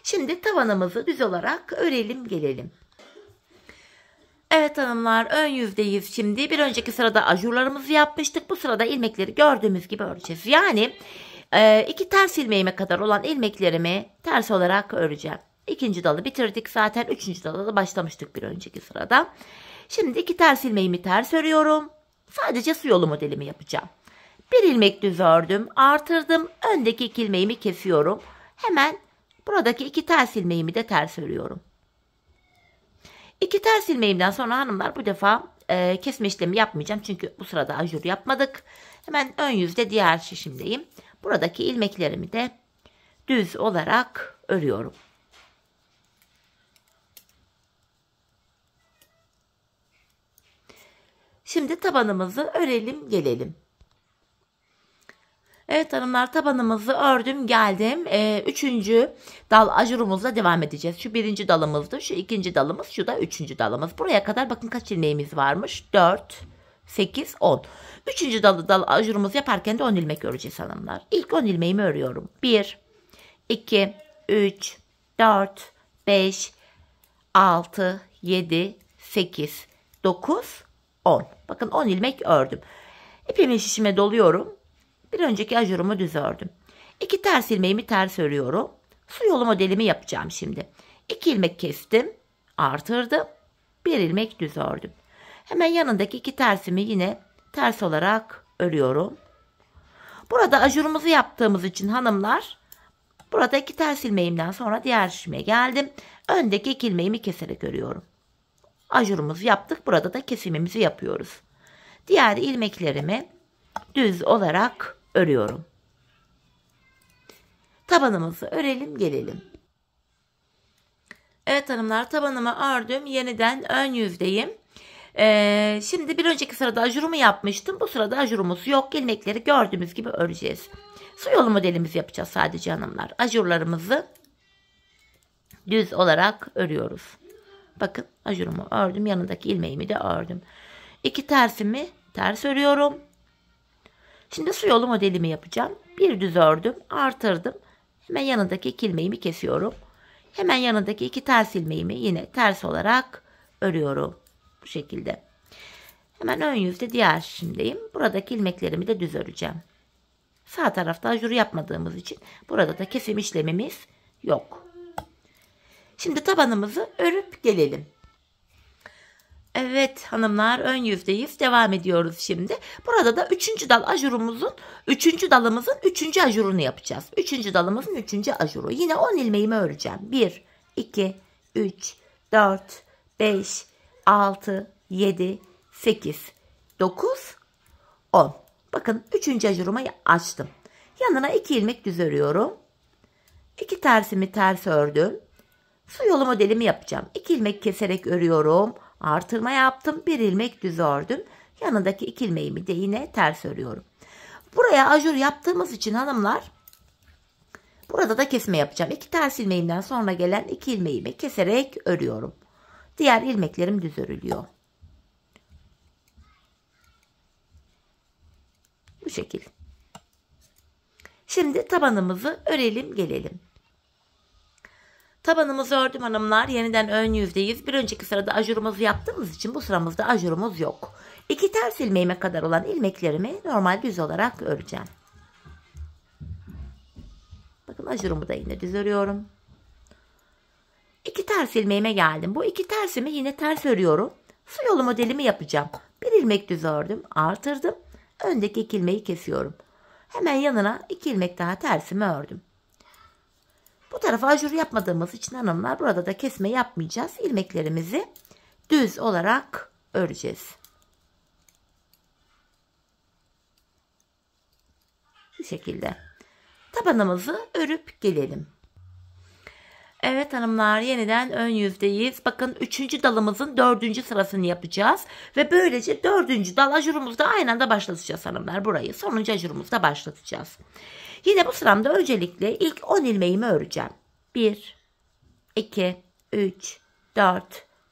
[SPEAKER 1] Şimdi tavanımızı düz olarak örelim gelelim. Evet hanımlar ön yüzdeyiz şimdi. Bir önceki sırada ajurlarımızı yapmıştık. Bu sırada ilmekleri gördüğümüz gibi öreceğiz. Yani e, iki ters ilmeğime kadar olan ilmeklerimi ters olarak öreceğim. İkinci dalı bitirdik zaten. Üçüncü dalı da başlamıştık bir önceki sırada. Şimdi iki ters ilmeğimi ters örüyorum. Sadece su yolu modelimi yapacağım. Bir ilmek düz ördüm. Artırdım. Öndeki iki ilmeğimi kesiyorum. Hemen buradaki iki ters ilmeğimi de ters örüyorum. İki ters ilmeğimden sonra hanımlar bu defa e, kesme işlemi yapmayacağım. Çünkü bu sırada ajur yapmadık. Hemen ön yüzde diğer şişimdeyim. Buradaki ilmeklerimi de düz olarak örüyorum. Şimdi tabanımızı örelim gelelim. Evet hanımlar tabanımızı ördüm geldim. Ee, üçüncü dal ajurumuzla devam edeceğiz. Şu birinci dalımızdı. Şu ikinci dalımız. Şu da üçüncü dalımız. Buraya kadar bakın kaç ilmeğimiz varmış. 4, 8, 10. Üçüncü dalı dal ajurumuz yaparken de 10 ilmek öreceğiz hanımlar. İlk 10 ilmeğimi örüyorum. 1, 2, 3, 4, 5, 6, 7, 8, 9, 10. Bakın 10 ilmek ördüm. İpimi şişime doluyorum. Bir önceki ajurumu düz ördüm. 2 ters ilmeğimi ters örüyorum. Su yolu modelimi yapacağım şimdi. 2 ilmek kestim. Artırdım. 1 ilmek düz ördüm. Hemen yanındaki iki tersimi yine ters olarak örüyorum. Burada ajurumuzu yaptığımız için hanımlar burada iki ters ilmeğimden sonra diğer şişime geldim. Öndeki iki ilmeğimi keserek örüyorum ajurumuzu yaptık. Burada da kesimimizi yapıyoruz. Diğer ilmeklerimi düz olarak örüyorum. Tabanımızı örelim gelelim. Evet hanımlar tabanımı ördüm. Yeniden ön yüzdeyim. Ee, şimdi bir önceki sırada ajurumu yapmıştım. Bu sırada ajurumuz yok. İlmekleri gördüğümüz gibi öreceğiz. Su yolu modelimizi yapacağız sadece hanımlar. Ajurlarımızı düz olarak örüyoruz. Bakın ajurumu ördüm. Yanındaki ilmeğimi de ördüm. İki tersimi ters örüyorum. Şimdi su yolu modelimi yapacağım. Bir düz ördüm. Artırdım. Hemen yanındaki iki ilmeğimi kesiyorum. Hemen yanındaki iki ters ilmeğimi yine ters olarak örüyorum. Bu şekilde. Hemen ön yüzde diğer şimdiyim. Buradaki ilmeklerimi de düz öreceğim. Sağ tarafta ajuru yapmadığımız için burada da kesim işlemimiz yok. Şimdi tabanımızı örüp gelelim. Evet hanımlar ön yüzdeyiz devam ediyoruz şimdi. Burada da üçüncü dal ajurumuzun üçüncü dalımızın üçüncü ajurunu yapacağız. Üçüncü dalımızın üçüncü ajuru. Yine 10 ilmeğimi öreceğim. 1, 2, 3, 4, 5, 6, 7, 8, 9, 10. Bakın üçüncü ajurumu açtım. Yanına iki ilmek düz örüyorum. İki tersimi ters ördüm. Su yolu modelimi yapacağım. İki ilmek keserek örüyorum. Artırma yaptım. Bir ilmek düz ördüm. Yanındaki iki ilmeğimi de yine ters örüyorum. Buraya ajur yaptığımız için hanımlar burada da kesme yapacağım. İki ters ilmeğimden sonra gelen iki ilmeğimi keserek örüyorum. Diğer ilmeklerim düz örülüyor. Bu şekil. Şimdi tabanımızı örelim gelelim. Tabanımızı ördüm hanımlar. Yeniden ön yüzdeyiz. Bir önceki sırada ajurumuzu yaptığımız için bu sıramızda ajurumuz yok. İki ters ilmeğime kadar olan ilmeklerimi normal düz olarak öreceğim. Bakın ajurumu da yine düz örüyorum. İki ters ilmeğime geldim. Bu iki tersimi yine ters örüyorum. Su yolu modelimi yapacağım. Bir ilmek düz ördüm. Artırdım. Öndeki iki ilmeği kesiyorum. Hemen yanına iki ilmek daha tersimi ördüm. Bu tarafa ajur yapmadığımız için hanımlar burada da kesme yapmayacağız. İlmeklerimizi düz olarak öreceğiz. Bu şekilde. Tabanımızı örüp gelelim. Evet hanımlar yeniden ön yüzdeyiz. Bakın 3. dalımızın 4. sırasını yapacağız. Ve böylece 4. dal ajurumuzda aynı anda başlatacağız hanımlar burayı. Sonuncu ajurumuzda başlatacağız. Yine bu sıramda öncelikle ilk 10 ilmeğimi öreceğim. 1, 2, 3, 4,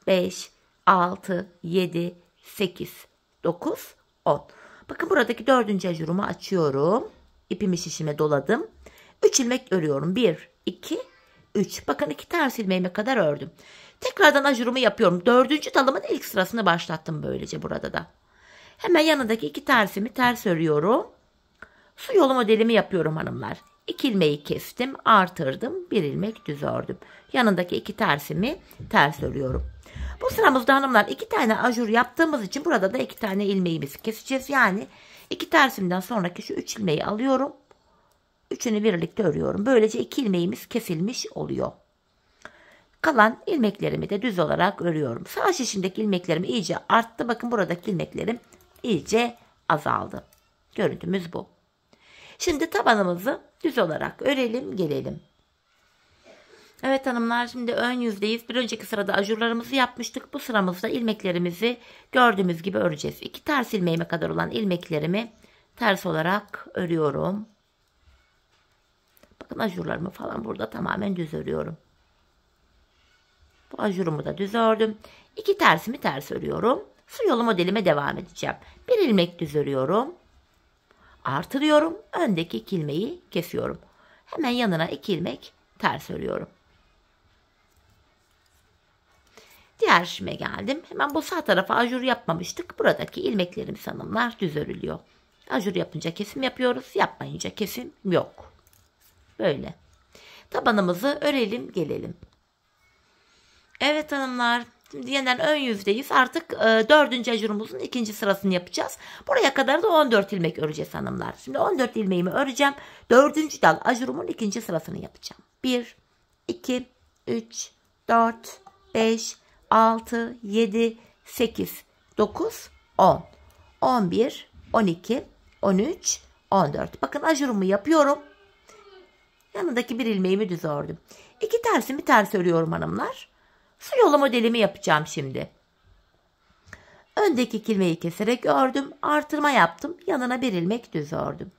[SPEAKER 1] 5, 6, 7, 8, 9, 10. Bakın buradaki dördüncü ajurumu açıyorum. İpimi şişime doladım. 3 ilmek örüyorum. 1, 2, 3. Bakın iki ters ilmeğime kadar ördüm. Tekrardan ajurumu yapıyorum. Dördüncü dalımın ilk sırasını başlattım böylece burada da. Hemen yanındaki iki tersimi ters örüyorum. Su yolu modelimi yapıyorum hanımlar. İki ilmeği kestim, artırdım, bir ilmek düz ördüm. Yanındaki iki tersimi ters örüyorum. Bu sıramızda hanımlar iki tane ajur yaptığımız için burada da iki tane ilmeğimizi keseceğiz. Yani iki tersimden sonraki şu üç ilmeği alıyorum. Üçünü birlikte örüyorum. Böylece iki ilmeğimiz kesilmiş oluyor. Kalan ilmeklerimi de düz olarak örüyorum. Sağ şişindeki ilmeklerim iyice arttı. Bakın buradaki ilmeklerim iyice azaldı. Görüntümüz bu. Şimdi tabanımızı düz olarak örelim gelelim. Evet hanımlar şimdi ön yüzdeyiz. Bir önceki sırada ajurlarımızı yapmıştık. Bu sıramızda ilmeklerimizi gördüğümüz gibi öreceğiz. İki ters ilmeğime kadar olan ilmeklerimi ters olarak örüyorum. Bakın ajurlarımı falan burada tamamen düz örüyorum. Bu ajurumu da düz ördüm. İki tersimi ters örüyorum. Su yolu modelime devam edeceğim. Bir ilmek düz örüyorum artırıyorum. Öndeki ilmeği kesiyorum. Hemen yanına iki ilmek ters örüyorum. Diğer işime geldim. Hemen bu sağ tarafa ajur yapmamıştık. Buradaki ilmeklerim sanımlar düz örülüyor. Ajur yapınca kesim yapıyoruz. Yapmayınca kesim yok. Böyle. Tabanımızı örelim gelelim. Evet hanımlar yeniden ön yüzdeyiz. Artık e, 4. acurumuzun ikinci sırasını yapacağız. Buraya kadar da 14 ilmek öreceğiz hanımlar. Şimdi 14 ilmeğimi öreceğim. Dördüncü dal acurumun ikinci sırasını yapacağım. 1, 2, 3, 4, 5, 6, 7, 8, 9, 10, 11, 12, 13, 14. Bakın ajurumu yapıyorum. Yanındaki bir ilmeğimi düz ördüm. İki tersimi ters örüyorum hanımlar. Su yolu modelimi yapacağım şimdi. Öndeki kilmeyi keserek ördüm, artırma yaptım, yanına bir ilmek düz ördüm.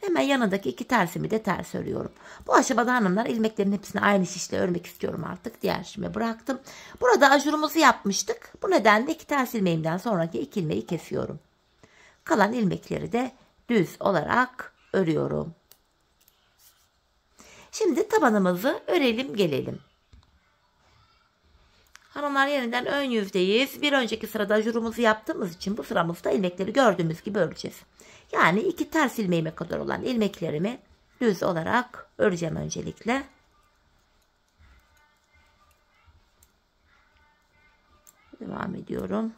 [SPEAKER 1] Hemen yanındaki iki tersimi de ters örüyorum. Bu aşamada hanımlar ilmeklerin hepsini aynı şişle örmek istiyorum artık. Diğer şişime bıraktım. Burada ajurumuzu yapmıştık. Bu nedenle iki ters ilmeğimden sonraki iki ilmeği kesiyorum. Kalan ilmekleri de düz olarak örüyorum. Şimdi tabanımızı örelim gelelim. Hanımlar yeniden ön yüzdeyiz. Bir önceki sırada jurumuzu yaptığımız için bu sıramızda ilmekleri gördüğümüz gibi öreceğiz. Yani iki ters ilmeğime kadar olan ilmeklerimi düz olarak öreceğim öncelikle. Devam ediyorum.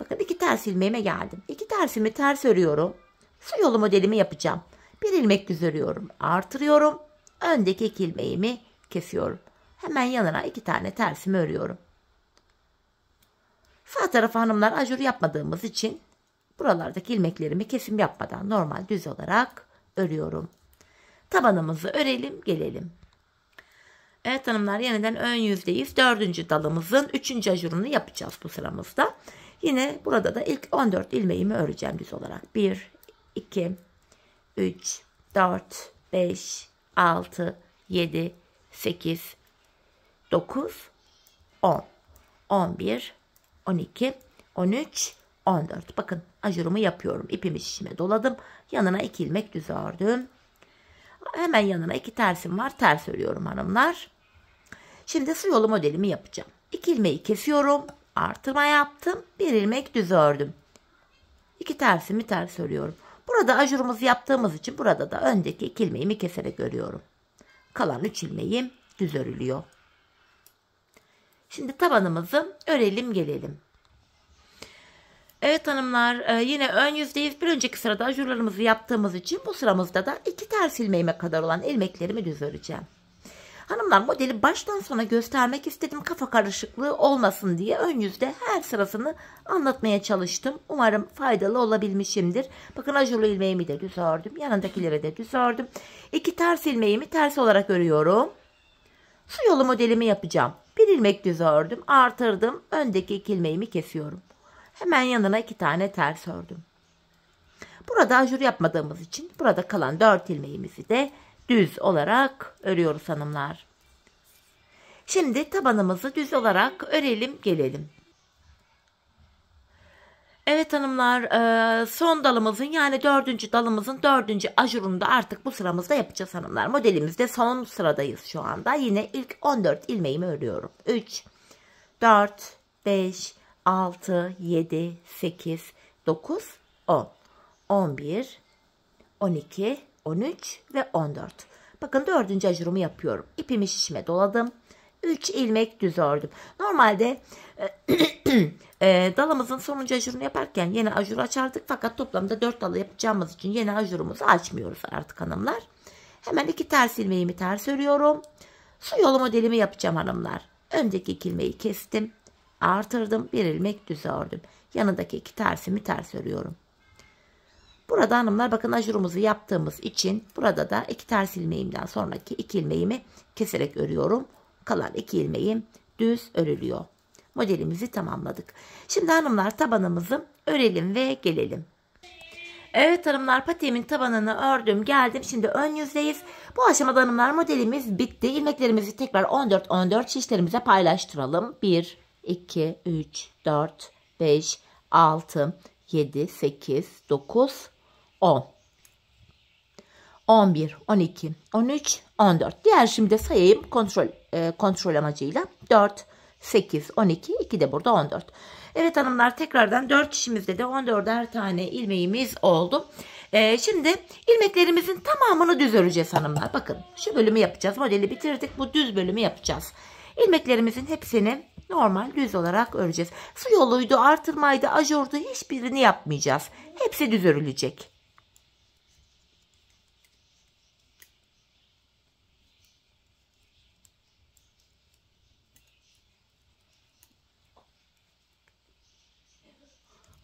[SPEAKER 1] Bakın iki ters ilmeğime geldim. İki tersimi ters örüyorum. Su yolu modelimi yapacağım. Bir ilmek düz örüyorum. Artırıyorum. Öndeki iki ilmeğimi kesiyorum. Hemen yanına iki tane tersimi örüyorum. Sağ tarafı hanımlar ajur yapmadığımız için buralardaki ilmeklerimi kesim yapmadan normal düz olarak örüyorum. Tabanımızı örelim gelelim. Evet hanımlar yeniden ön yüzdeyiz. Dördüncü dalımızın üçüncü ajurunu yapacağız bu sıramızda. Yine burada da ilk 14 ilmeğimi öreceğim düz olarak. 1, 2, 3, 4, 5, 6, 7, 8, 9, 10, 11, 12, 13, 14. Bakın ajurumu yapıyorum. İpimi şişime doladım. Yanına iki ilmek düz ördüm. Hemen yanına iki tersim var. Ters örüyorum hanımlar. Şimdi suyolu modelimi yapacağım. İki ilmeği kesiyorum. Artırma yaptım. Bir ilmek düz ördüm. İki tersimi ters örüyorum. Burada ajurumuzu yaptığımız için burada da öndeki iki ilmeğimi keserek örüyorum. Kalan üç ilmeğim düz örülüyor. Şimdi tabanımızı örelim gelelim. Evet hanımlar e, yine ön yüzdeyiz. Bir önceki sırada ajurlarımızı yaptığımız için bu sıramızda da iki ters ilmeğime kadar olan ilmeklerimi düz öreceğim. Hanımlar modeli baştan sona göstermek istedim kafa karışıklığı olmasın diye ön yüzde her sırasını anlatmaya çalıştım. Umarım faydalı olabilmişimdir. Bakın ajurlu ilmeğimi de düz ördüm. Yanındakileri de düz ördüm. İki ters ilmeğimi ters olarak örüyorum. Su yolu modelimi yapacağım. Bir ilmek düz ördüm. Artırdım. Öndeki iki ilmeğimi kesiyorum. Hemen yanına iki tane ters ördüm. Burada ajur yapmadığımız için burada kalan dört ilmeğimizi de düz olarak örüyoruz hanımlar. Şimdi tabanımızı düz olarak örelim gelelim. Evet hanımlar e, son dalımızın yani dördüncü dalımızın dördüncü ajurunu da artık bu sıramızda yapacağız hanımlar. Modelimizde son sıradayız şu anda. Yine ilk 14 ilmeğimi örüyorum. 3, 4, 5, 6, 7, 8, 9, 10, 11, 12, 13 ve 14. Bakın dördüncü ajurumu yapıyorum. İpimi şişime doladım. 3 ilmek düz ördüm. Normalde e, e dalımızın sonuncu ajurunu yaparken yeni ajuru açardık. Fakat toplamda 4 dalı yapacağımız için yeni ajurumuzu açmıyoruz artık hanımlar. Hemen iki ters ilmeğimi ters örüyorum. Su yolu modelimi yapacağım hanımlar. Öndeki ilmeği kestim. Artırdım. Bir ilmek düz ördüm. Yanındaki iki tersimi ters örüyorum. Burada hanımlar bakın ajurumuzu yaptığımız için burada da iki ters ilmeğimden sonraki iki ilmeğimi keserek örüyorum. Kalan iki ilmeğim düz örülüyor. Modelimizi tamamladık. Şimdi hanımlar tabanımızı örelim ve gelelim. Evet hanımlar patiğimin tabanını ördüm geldim şimdi ön yüzdeyiz. Bu aşamada hanımlar modelimiz bitti. İlmeklerimizi tekrar 14-14 şişlerimize paylaştıralım. 1, 2, 3, 4, 5, 6, 7, 8, 9, 10. 11, 12, 13, 14. Diğer şimdi sayayım kontrol e, kontrol amacıyla. 4, 8, 12, 2 de burada 14. Evet hanımlar tekrardan 4 işimizde de 14'er tane ilmeğimiz oldu. Ee, şimdi ilmeklerimizin tamamını düz öreceğiz hanımlar. Bakın şu bölümü yapacağız. Modeli bitirdik. Bu düz bölümü yapacağız. İlmeklerimizin hepsini normal düz olarak öreceğiz. Su yoluydu, artırmaydı, ajordu hiçbirini yapmayacağız. Hepsi düz örülecek.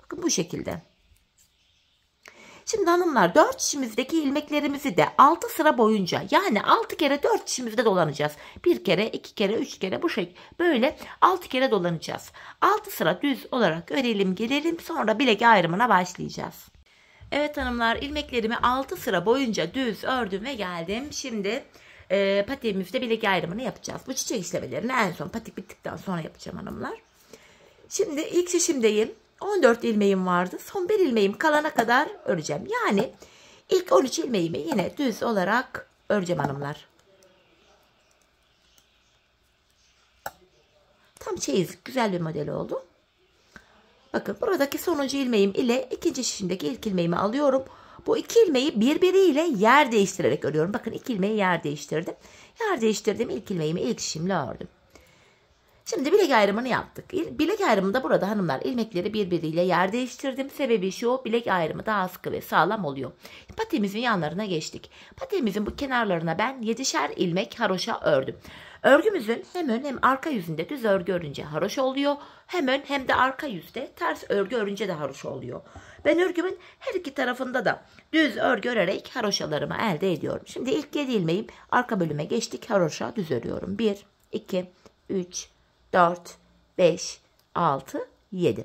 [SPEAKER 1] Bakın bu şekilde. Şimdi hanımlar 4 şişimizdeki ilmeklerimizi de 6 sıra boyunca yani 6 kere 4 şişimizde dolanacağız. 1 kere, 2 kere, 3 kere bu şekilde böyle 6 kere dolanacağız. 6 sıra düz olarak örelim gelelim sonra bilek ayrımına başlayacağız. Evet hanımlar ilmeklerimi 6 sıra boyunca düz ördüm ve geldim. Şimdi e, patiğimizde bilek ayrımını yapacağız. Bu çiçek işlemelerini en son patik bittikten sonra yapacağım hanımlar. Şimdi ilk şişimdeyim. 14 ilmeğim vardı. Son bir ilmeğim kalana kadar öreceğim. Yani ilk 13 ilmeğimi yine düz olarak öreceğim hanımlar. Tam çeyiz güzel bir model oldu. Bakın buradaki sonuncu ilmeğim ile ikinci şişimdeki ilk ilmeğimi alıyorum. Bu iki ilmeği birbiriyle yer değiştirerek örüyorum. Bakın iki ilmeği yer değiştirdim. Yer değiştirdim ilk ilmeğimi ilk şişimle ördüm. Şimdi bilek ayrımını yaptık. Bilek ayrımında burada hanımlar ilmekleri birbiriyle yer değiştirdim. Sebebi şu bilek ayrımı daha sıkı ve sağlam oluyor. Patemizin yanlarına geçtik. Patemizin bu kenarlarına ben 7'şer ilmek haroşa ördüm. Örgümüzün hem ön hem arka yüzünde düz örgü örünce haroş oluyor. Hem ön hem de arka yüzde ters örgü örünce de haroş oluyor. Ben örgümün her iki tarafında da düz örgü örerek haroşalarımı elde ediyorum. Şimdi ilk 7 ilmeğim arka bölüme geçtik. Haroşa düz örüyorum. 1, 2, 3, 4, 5, 6, 7.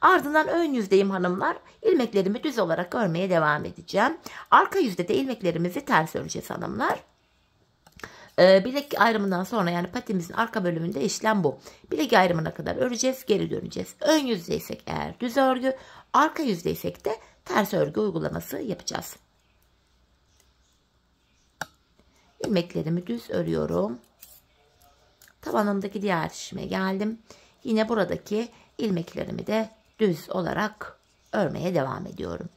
[SPEAKER 1] Ardından ön yüzdeyim hanımlar. İlmeklerimi düz olarak örmeye devam edeceğim. Arka yüzde de ilmeklerimizi ters öreceğiz hanımlar. Ee, bilek ayrımından sonra yani patimizin arka bölümünde işlem bu. Bilek ayrımına kadar öreceğiz, geri döneceğiz. Ön yüzdeysek eğer düz örgü, arka yüzdeysek de ters örgü uygulaması yapacağız. İlmeklerimi düz örüyorum. Tabanımdaki diğer şişime geldim. Yine buradaki ilmeklerimi de düz olarak örmeye devam ediyorum.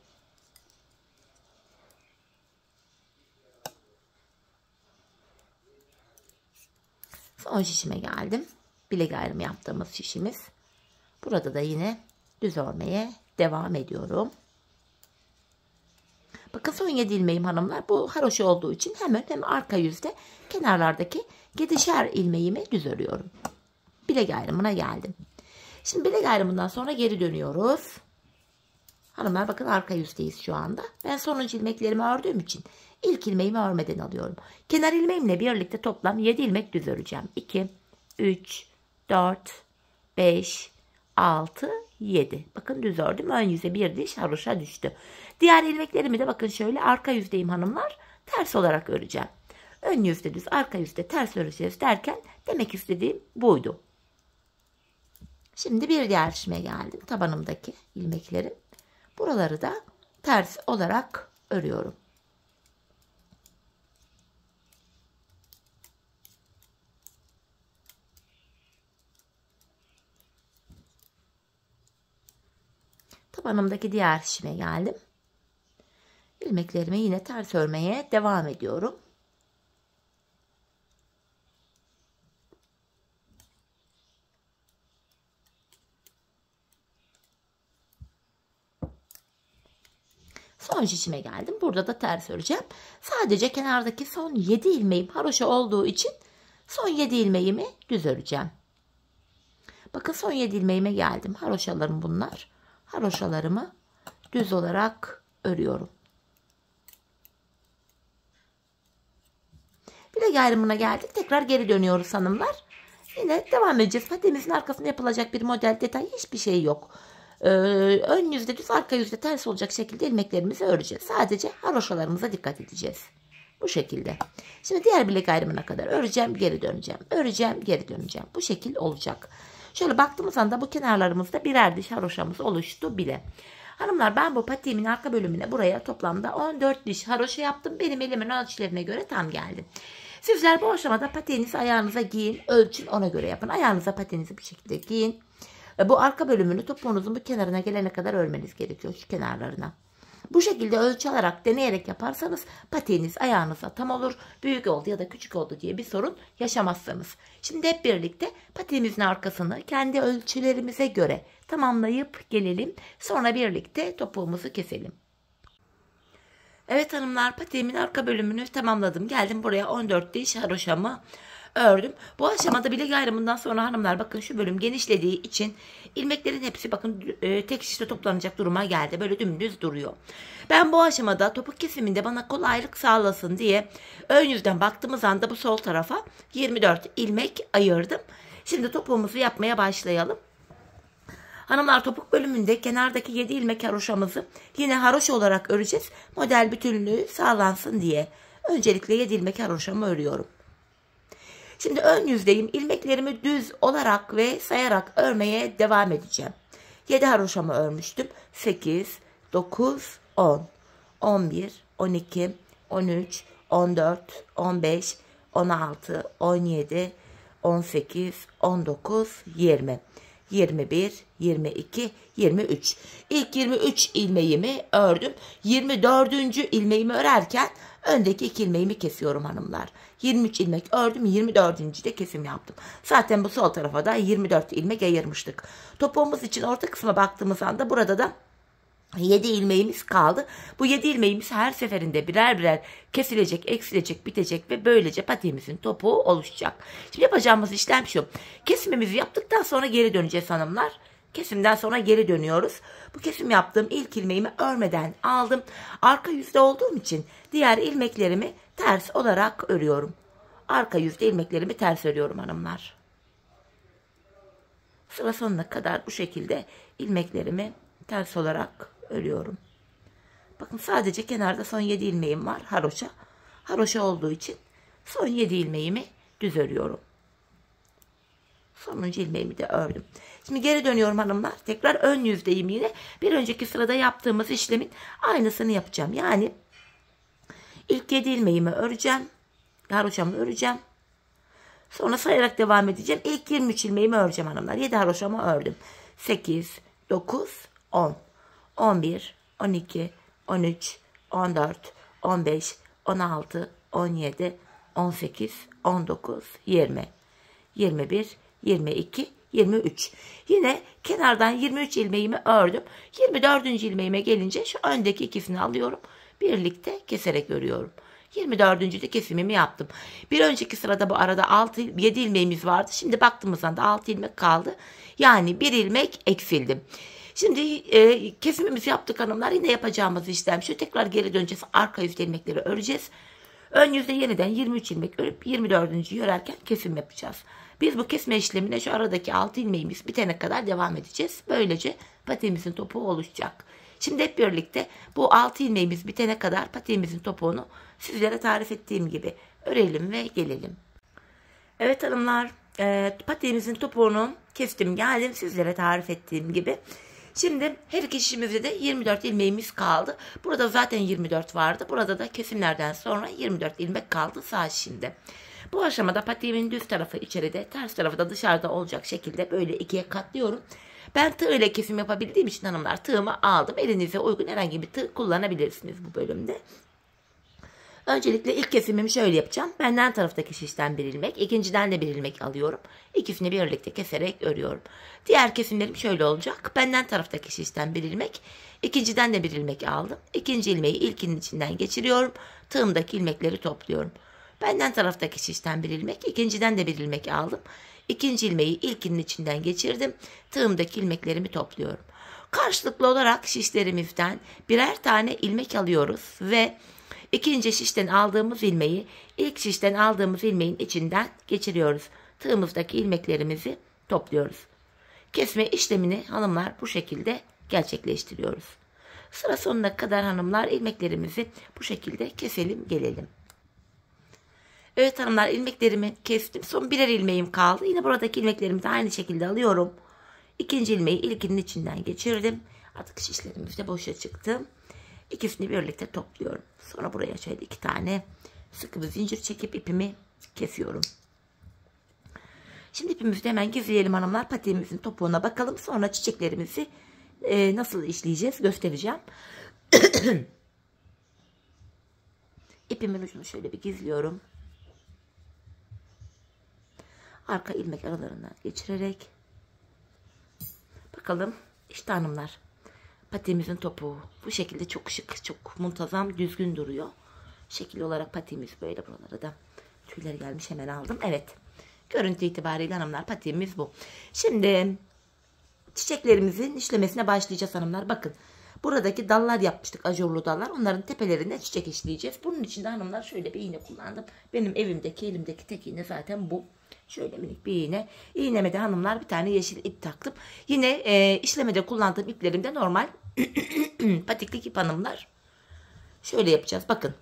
[SPEAKER 1] Son şişime geldim. Bilek ayrımı yaptığımız şişimiz. Burada da yine düz örmeye devam ediyorum. Bakın son Sonya ilmeğim hanımlar. Bu haroşa olduğu için hemen hem arka yüzde kenarlardaki gidişer ilmeğimi düz örüyorum. Bilek ayrımına geldim. Şimdi bilek ayrımından sonra geri dönüyoruz. Hanımlar bakın arka yüzdeyiz şu anda. Ben sonuncu ilmeklerimi ördüğüm için ilk ilmeğimi örmeden alıyorum. Kenar ilmeğimle birlikte toplam 7 ilmek düz öreceğim. 2, 3, 4, 5, 6, 7. Bakın düz ördüm. Ön yüze bir diş haroşa düştü. Diğer ilmeklerimi de bakın şöyle arka yüzdeyim hanımlar. Ters olarak öreceğim. Ön yüzde düz, arka yüzde ters öreceğiz derken demek istediğim buydu. Şimdi bir diğer işime geldim. Tabanımdaki ilmeklerim. Buraları da ters olarak örüyorum. Tabanımdaki diğer işime geldim ilmeklerimi yine ters örmeye devam ediyorum. Son şişime geldim. Burada da ters öreceğim. Sadece kenardaki son 7 ilmeğim haroşa olduğu için son 7 ilmeğimi düz öreceğim. Bakın son 7 ilmeğime geldim. Haroşalarım bunlar. Haroşalarımı düz olarak örüyorum. Bilek ayrımına geldik. Tekrar geri dönüyoruz hanımlar. Yine devam edeceğiz. Patemizin arkasında yapılacak bir model detay hiçbir şey yok. Ee, ön yüzde düz arka yüzde ters olacak şekilde ilmeklerimizi öreceğiz. Sadece haroşalarımıza dikkat edeceğiz. Bu şekilde. Şimdi diğer bilek ayrımına kadar öreceğim geri döneceğim. Öreceğim geri döneceğim. Bu şekil olacak. Şöyle baktığımız anda bu kenarlarımızda birer diş haroşamız oluştu bile. Hanımlar ben bu patiğimin arka bölümüne buraya toplamda 14 diş haroşa yaptım. Benim elimin ölçülerine göre tam geldi. Sizler bu aşamada patenizi ayağınıza giyin. Ölçün ona göre yapın. Ayağınıza patenizi bir şekilde giyin. E, bu arka bölümünü topuğunuzun bu kenarına gelene kadar örmeniz gerekiyor. Şu kenarlarına. Bu şekilde ölçü alarak deneyerek yaparsanız patiğiniz ayağınıza tam olur. Büyük oldu ya da küçük oldu diye bir sorun yaşamazsınız. Şimdi hep birlikte patiğimizin arkasını kendi ölçülerimize göre tamamlayıp gelelim. Sonra birlikte topuğumuzu keselim. Evet hanımlar patiğimin arka bölümünü tamamladım. Geldim buraya 14 diş haroşamı ördüm. Bu aşamada bilek ayrımından sonra hanımlar bakın şu bölüm genişlediği için ilmeklerin hepsi bakın e, tek şişte toplanacak duruma geldi. Böyle dümdüz duruyor. Ben bu aşamada topuk kesiminde bana kolaylık sağlasın diye ön yüzden baktığımız anda bu sol tarafa 24 ilmek ayırdım. Şimdi topuğumuzu yapmaya başlayalım. Hanımlar topuk bölümünde kenardaki 7 ilmek haroşamızı yine haroş olarak öreceğiz. Model bütünlüğü sağlansın diye. Öncelikle 7 ilmek haroşamı örüyorum. Şimdi ön yüzdeyim. İlmeklerimi düz olarak ve sayarak örmeye devam edeceğim. 7 haroşamı örmüştüm. 8, 9, 10, 11, 12, 13, 14, 15, 16, 17, 18, 19, 20. 21, 22, 23. İlk 23 ilmeğimi ördüm. 24. ilmeğimi örerken öndeki iki ilmeğimi kesiyorum hanımlar. 23 ilmek ördüm. 24. de kesim yaptım. Zaten bu sol tarafa da 24 ilmek ayırmıştık. Topuğumuz için orta kısma baktığımız anda burada da Yedi ilmeğimiz kaldı. Bu yedi ilmeğimiz her seferinde birer birer kesilecek, eksilecek, bitecek ve böylece patiğimizin topuğu oluşacak. Şimdi yapacağımız işlem şu. Kesimimizi yaptıktan sonra geri döneceğiz hanımlar. Kesimden sonra geri dönüyoruz. Bu kesim yaptığım ilk ilmeğimi örmeden aldım. Arka yüzde olduğum için diğer ilmeklerimi ters olarak örüyorum. Arka yüzde ilmeklerimi ters örüyorum hanımlar. Sıra sonuna kadar bu şekilde ilmeklerimi ters olarak örüyorum. Bakın sadece kenarda son 7 ilmeğim var haroşa. Haroşa olduğu için son 7 ilmeğimi düz örüyorum. Sonuncu ilmeğimi de ördüm. Şimdi geri dönüyorum hanımlar. Tekrar ön yüzdeyim yine. Bir önceki sırada yaptığımız işlemin aynısını yapacağım. Yani ilk 7 ilmeğimi öreceğim. Haroşamı öreceğim. Sonra sayarak devam edeceğim. İlk 23 ilmeğimi öreceğim hanımlar. 7 haroşamı ördüm. 8, 9, 10. 11, 12, 13, 14, 15, 16, 17, 18, 19, 20, 21, 22, 23. Yine kenardan 23 ilmeğimi ördüm. 24. ilmeğime gelince şu öndeki ikisini alıyorum. Birlikte keserek örüyorum. 24. de kesimimi yaptım. Bir önceki sırada bu arada 6, 7 ilmeğimiz vardı. Şimdi baktığımızda da 6 ilmek kaldı. Yani 1 ilmek eksildim. Şimdi e, kesimimizi yaptık hanımlar. Yine yapacağımız işlem şu. Tekrar geri döneceğiz. Arka yüz ilmekleri öreceğiz. Ön yüzde yeniden 23 ilmek örüp 24. örerken kesim yapacağız. Biz bu kesme işlemine şu aradaki 6 ilmeğimiz bitene kadar devam edeceğiz. Böylece patiğimizin topuğu oluşacak. Şimdi hep birlikte bu 6 ilmeğimiz bitene kadar patiğimizin topuğunu sizlere tarif ettiğim gibi örelim ve gelelim. Evet hanımlar e, patiğimizin topuğunu kestim geldim sizlere tarif ettiğim gibi. Şimdi her iki şişimizde de 24 ilmeğimiz kaldı. Burada zaten 24 vardı. Burada da kesimlerden sonra 24 ilmek kaldı sağ şimdi. Bu aşamada patiğimin düz tarafı içeride, ters tarafı da dışarıda olacak şekilde böyle ikiye katlıyorum. Ben tığ ile kesim yapabildiğim için hanımlar tığımı aldım. Elinize uygun herhangi bir tığ kullanabilirsiniz bu bölümde. Öncelikle ilk kesimimi şöyle yapacağım. Benden taraftaki şişten bir ilmek, ikinciden de bir ilmek alıyorum. İkisini birlikte keserek örüyorum. Diğer kesimlerim şöyle olacak. Benden taraftaki şişten bir ilmek, ikinciden de bir ilmek aldım. İkinci ilmeği ilkinin içinden geçiriyorum. Tığımdaki ilmekleri topluyorum. Benden taraftaki şişten bir ilmek, ikinciden de bir ilmek aldım. İkinci ilmeği ilkinin içinden geçirdim. Tığımdaki ilmeklerimi topluyorum. Karşılıklı olarak şişlerimizden birer tane ilmek alıyoruz ve İkinci şişten aldığımız ilmeği ilk şişten aldığımız ilmeğin içinden geçiriyoruz. Tığımızdaki ilmeklerimizi topluyoruz. Kesme işlemini hanımlar bu şekilde gerçekleştiriyoruz. Sıra sonuna kadar hanımlar ilmeklerimizi bu şekilde keselim gelelim. Evet hanımlar ilmeklerimi kestim. Son birer ilmeğim kaldı. Yine buradaki ilmeklerimi de aynı şekilde alıyorum. İkinci ilmeği ilkinin içinden geçirdim. Artık şişlerimiz de boşa çıktı. İkisini birlikte topluyorum. Sonra buraya şöyle iki tane sıkı bir zincir çekip ipimi kesiyorum. Şimdi ipimizi hemen gizleyelim hanımlar. Patiğimizin topuğuna bakalım. Sonra çiçeklerimizi e, nasıl işleyeceğiz göstereceğim. İpimin ucunu şöyle bir gizliyorum. Arka ilmek aralarından geçirerek. Bakalım işte hanımlar patimizin topuğu. Bu şekilde çok şık, çok muntazam, düzgün duruyor. Şekil olarak patimiz böyle buralara da tüyler gelmiş hemen aldım. Evet. Görüntü itibariyle hanımlar patimiz bu. Şimdi çiçeklerimizin işlemesine başlayacağız hanımlar. Bakın buradaki dallar yapmıştık ajurlu dallar. Onların tepelerinde çiçek işleyeceğiz. Bunun için de hanımlar şöyle bir iğne kullandım. Benim evimdeki elimdeki tek iğne zaten bu. Şöyle minik bir iğne. İğneme hanımlar bir tane yeşil ip taktım. Yine e, işlemede kullandığım iplerimde normal patiklik ip hanımlar. Şöyle yapacağız. Bakın.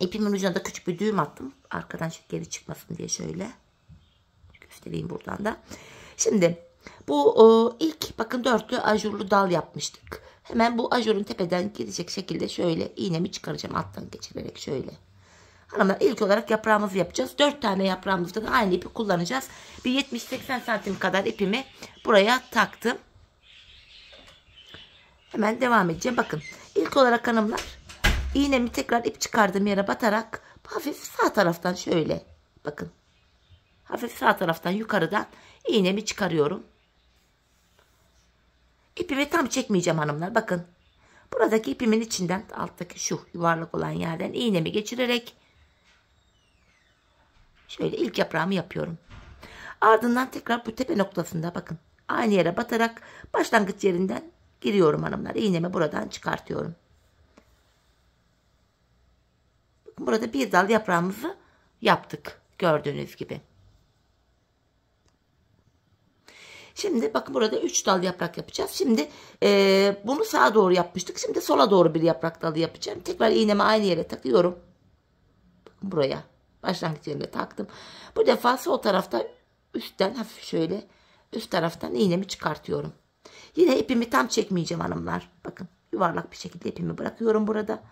[SPEAKER 1] İpimin ucuna da küçük bir düğüm attım. Arkadan geri çıkmasın diye şöyle. Göstereyim buradan da. Şimdi bu o, ilk bakın dörtlü ajurlu dal yapmıştık. Hemen bu ajurun tepeden gidecek şekilde şöyle iğnemi çıkaracağım alttan geçirerek şöyle. Ama ilk olarak yaprağımızı yapacağız. 4 tane yaprağımızda da aynı ipi kullanacağız. Bir 70-80 santim kadar ipimi buraya taktım. Hemen devam edeceğim. Bakın ilk olarak hanımlar iğnemi tekrar ip çıkardığım yere batarak hafif sağ taraftan şöyle bakın. Hafif sağ taraftan yukarıdan iğnemi çıkarıyorum. İpimi tam çekmeyeceğim hanımlar. Bakın buradaki ipimin içinden alttaki şu yuvarlak olan yerden iğnemi geçirerek Şöyle ilk yaprağımı yapıyorum. Ardından tekrar bu tepe noktasında bakın. Aynı yere batarak başlangıç yerinden giriyorum hanımlar. İğnemi buradan çıkartıyorum. Bakın burada bir dal yaprağımızı yaptık. Gördüğünüz gibi. Şimdi bakın burada 3 dal yaprak yapacağız. Şimdi e, bunu sağa doğru yapmıştık. Şimdi sola doğru bir yaprak dalı yapacağım. Tekrar iğnemi aynı yere takıyorum. Bakın buraya. Başlangıç yerine taktım. Bu defa sol tarafta üstten hafif şöyle üst taraftan iğnemi çıkartıyorum. Yine ipimi tam çekmeyeceğim hanımlar. Bakın yuvarlak bir şekilde ipimi bırakıyorum burada.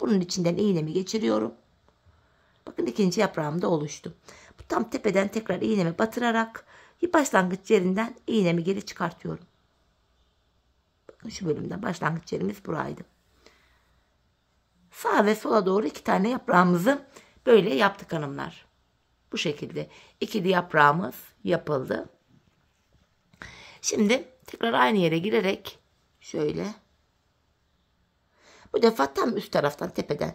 [SPEAKER 1] Bunun içinden iğnemi geçiriyorum. Bakın ikinci yaprağım da oluştu. tam tepeden tekrar iğnemi batırarak başlangıç yerinden iğnemi geri çıkartıyorum. Bakın şu bölümden başlangıç yerimiz buraydı. Sağ ve sola doğru iki tane yaprağımızı Böyle yaptık hanımlar. Bu şekilde ikili yaprağımız yapıldı. Şimdi tekrar aynı yere girerek şöyle bu defa tam üst taraftan tepeden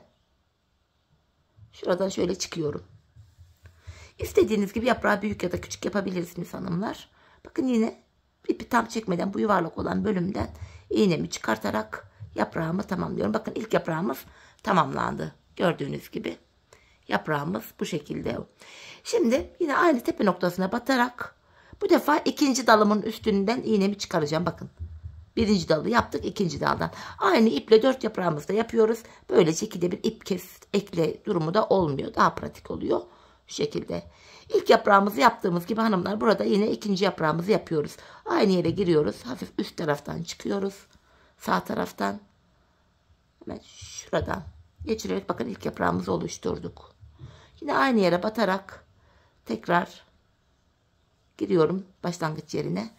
[SPEAKER 1] şuradan şöyle çıkıyorum. İstediğiniz gibi yaprağı büyük ya da küçük yapabilirsiniz hanımlar. Bakın yine ipi tam çekmeden bu yuvarlak olan bölümden iğnemi çıkartarak yaprağımı tamamlıyorum. Bakın ilk yaprağımız tamamlandı. Gördüğünüz gibi. Yaprağımız bu şekilde. Şimdi yine aynı tepe noktasına batarak bu defa ikinci dalımın üstünden iğnemi çıkaracağım. Bakın birinci dalı yaptık ikinci daldan. Aynı iple dört yaprağımızda yapıyoruz. Böylece ikide bir ip kes ekle durumu da olmuyor. Daha pratik oluyor. Şu şekilde. İlk yaprağımızı yaptığımız gibi hanımlar burada yine ikinci yaprağımızı yapıyoruz. Aynı yere giriyoruz. Hafif üst taraftan çıkıyoruz. Sağ taraftan. Hemen şuradan geçirerek bakın ilk yaprağımızı oluşturduk. Yine aynı yere batarak tekrar giriyorum başlangıç yerine.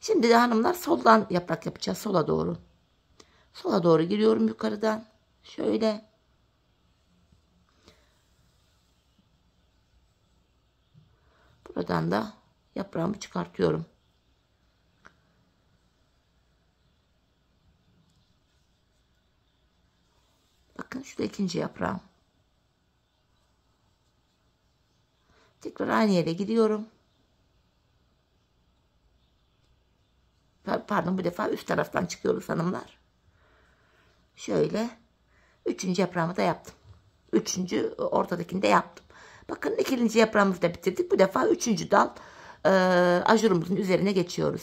[SPEAKER 1] Şimdi de hanımlar soldan yaprak yapacağız. Sola doğru. Sola doğru giriyorum yukarıdan. Şöyle. Buradan da yaprağımı çıkartıyorum. Bakın şurada ikinci yaprağım. Tekrar aynı yere gidiyorum. Pardon bu defa üst taraftan çıkıyoruz hanımlar. Şöyle. Üçüncü yaprağımı da yaptım. Üçüncü e, ortadakini de yaptım. Bakın ikinci yaprağımızı da bitirdik. Bu defa üçüncü dal e, ajurumuzun üzerine geçiyoruz.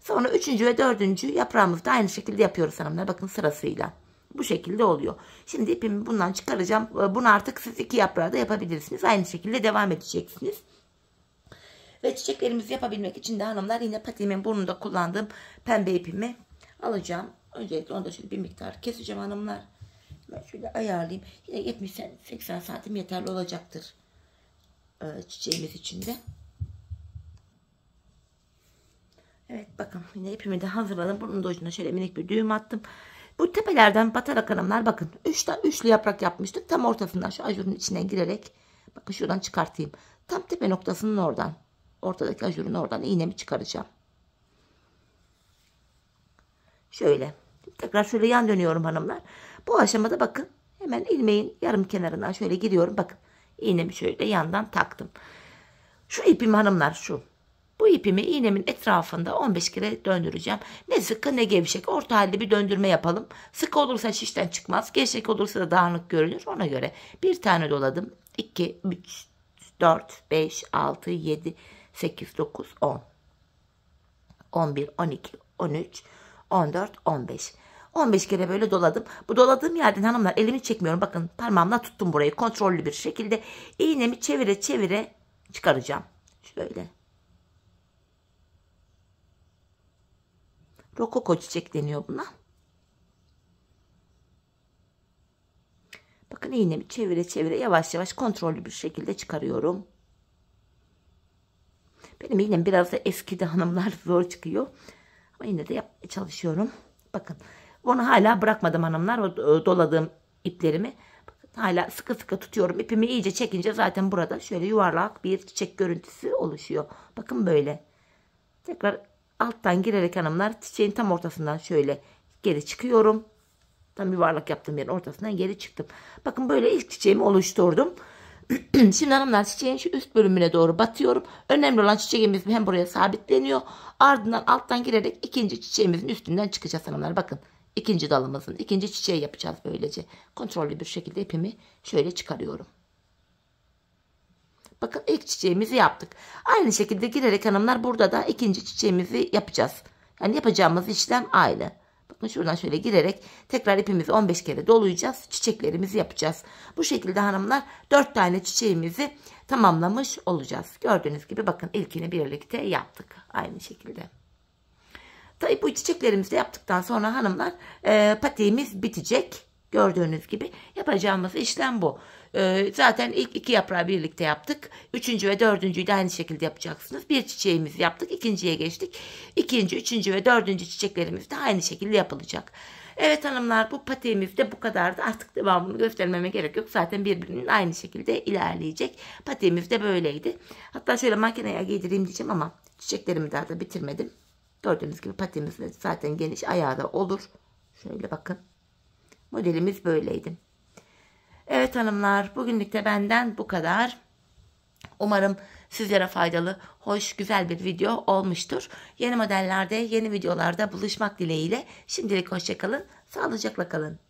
[SPEAKER 1] Sonra üçüncü ve dördüncü yaprağımızı da aynı şekilde yapıyoruz hanımlar. Bakın sırasıyla. Bu şekilde oluyor. Şimdi ipimi bundan çıkaracağım. Ee, bunu artık siz iki yaprağı da yapabilirsiniz. Aynı şekilde devam edeceksiniz. Ve çiçeklerimizi yapabilmek için de hanımlar yine patiğimin burnunda kullandığım pembe ipimi alacağım. Öncelikle onu da şöyle bir miktar keseceğim hanımlar. Ben şöyle ayarlayayım. Yine 70-80 santim yeterli olacaktır. Ee, çiçeğimiz için de. Evet bakın yine ipimi de hazırladım. Bunun da ucuna şöyle minik bir düğüm attım. Bu tepelerden batarak hanımlar bakın. Üçte üçlü yaprak yapmıştık. Tam ortasından şu ajurun içinden girerek. Bakın şuradan çıkartayım. Tam tepe noktasının oradan. Ortadaki ajurun oradan iğnemi çıkaracağım. Şöyle. Tekrar şöyle yan dönüyorum hanımlar. Bu aşamada bakın. Hemen ilmeğin yarım kenarından şöyle giriyorum. Bakın. iğnemi şöyle yandan taktım. Şu ipim hanımlar şu. Bu ipimi iğnemin etrafında 15 kere döndüreceğim. Ne sıkı ne gevşek. Orta halde bir döndürme yapalım. Sıkı olursa şişten çıkmaz. Gevşek olursa da dağınık görünür. Ona göre bir tane doladım. 2, 3, 4, 5, 6, 7, 8, 9, 10. 11, 12, 13, 14, 15. 15 kere böyle doladım. Bu doladığım yerden hanımlar elimi çekmiyorum. Bakın parmağımla tuttum burayı kontrollü bir şekilde. iğnemi çevire çevire çıkaracağım. Şöyle. Rokoko çiçek deniyor buna. Bakın iğnemi çevire çevire yavaş yavaş kontrollü bir şekilde çıkarıyorum. Benim iğnem biraz da eskidi hanımlar zor çıkıyor. Ama yine de yapmaya çalışıyorum. Bakın onu hala bırakmadım hanımlar. O doladığım iplerimi bakın, hala sıkı sıkı tutuyorum. İpimi iyice çekince zaten burada şöyle yuvarlak bir çiçek görüntüsü oluşuyor. Bakın böyle. Tekrar alttan girerek hanımlar çiçeğin tam ortasından şöyle geri çıkıyorum. Tam yuvarlak yaptığım yerin ortasından geri çıktım. Bakın böyle ilk çiçeğimi oluşturdum. Şimdi hanımlar çiçeğin şu üst bölümüne doğru batıyorum. Önemli olan çiçeğimiz hem buraya sabitleniyor. Ardından alttan girerek ikinci çiçeğimizin üstünden çıkacağız hanımlar. Bakın ikinci dalımızın ikinci çiçeği yapacağız böylece. Kontrollü bir şekilde ipimi şöyle çıkarıyorum. Bakın ilk çiçeğimizi yaptık. Aynı şekilde girerek hanımlar burada da ikinci çiçeğimizi yapacağız. Yani yapacağımız işlem aynı. Bakın şuradan şöyle girerek tekrar ipimizi 15 kere dolayacağız. Çiçeklerimizi yapacağız. Bu şekilde hanımlar 4 tane çiçeğimizi tamamlamış olacağız. Gördüğünüz gibi bakın ilkini birlikte yaptık. Aynı şekilde. Tabii bu çiçeklerimizi yaptıktan sonra hanımlar e, patiğimiz bitecek. Gördüğünüz gibi yapacağımız işlem bu. Ee, zaten ilk iki yaprağı birlikte yaptık. Üçüncü ve dördüncüyü de aynı şekilde yapacaksınız. Bir çiçeğimizi yaptık. ikinciye geçtik. İkinci, üçüncü ve dördüncü çiçeklerimiz de aynı şekilde yapılacak. Evet hanımlar bu patiğimiz de bu kadardı. Artık devamını göstermeme gerek yok. Zaten birbirinin aynı şekilde ilerleyecek. Patiğimiz de böyleydi. Hatta şöyle makineye giydireyim diyeceğim ama çiçeklerimi daha da bitirmedim. Gördüğünüz gibi patiğimiz de zaten geniş ayağı da olur. Şöyle bakın. Modelimiz böyleydi. Evet hanımlar bugünlük de benden bu kadar. Umarım sizlere faydalı, hoş, güzel bir video olmuştur. Yeni modellerde, yeni videolarda buluşmak dileğiyle. Şimdilik hoşçakalın, sağlıcakla kalın.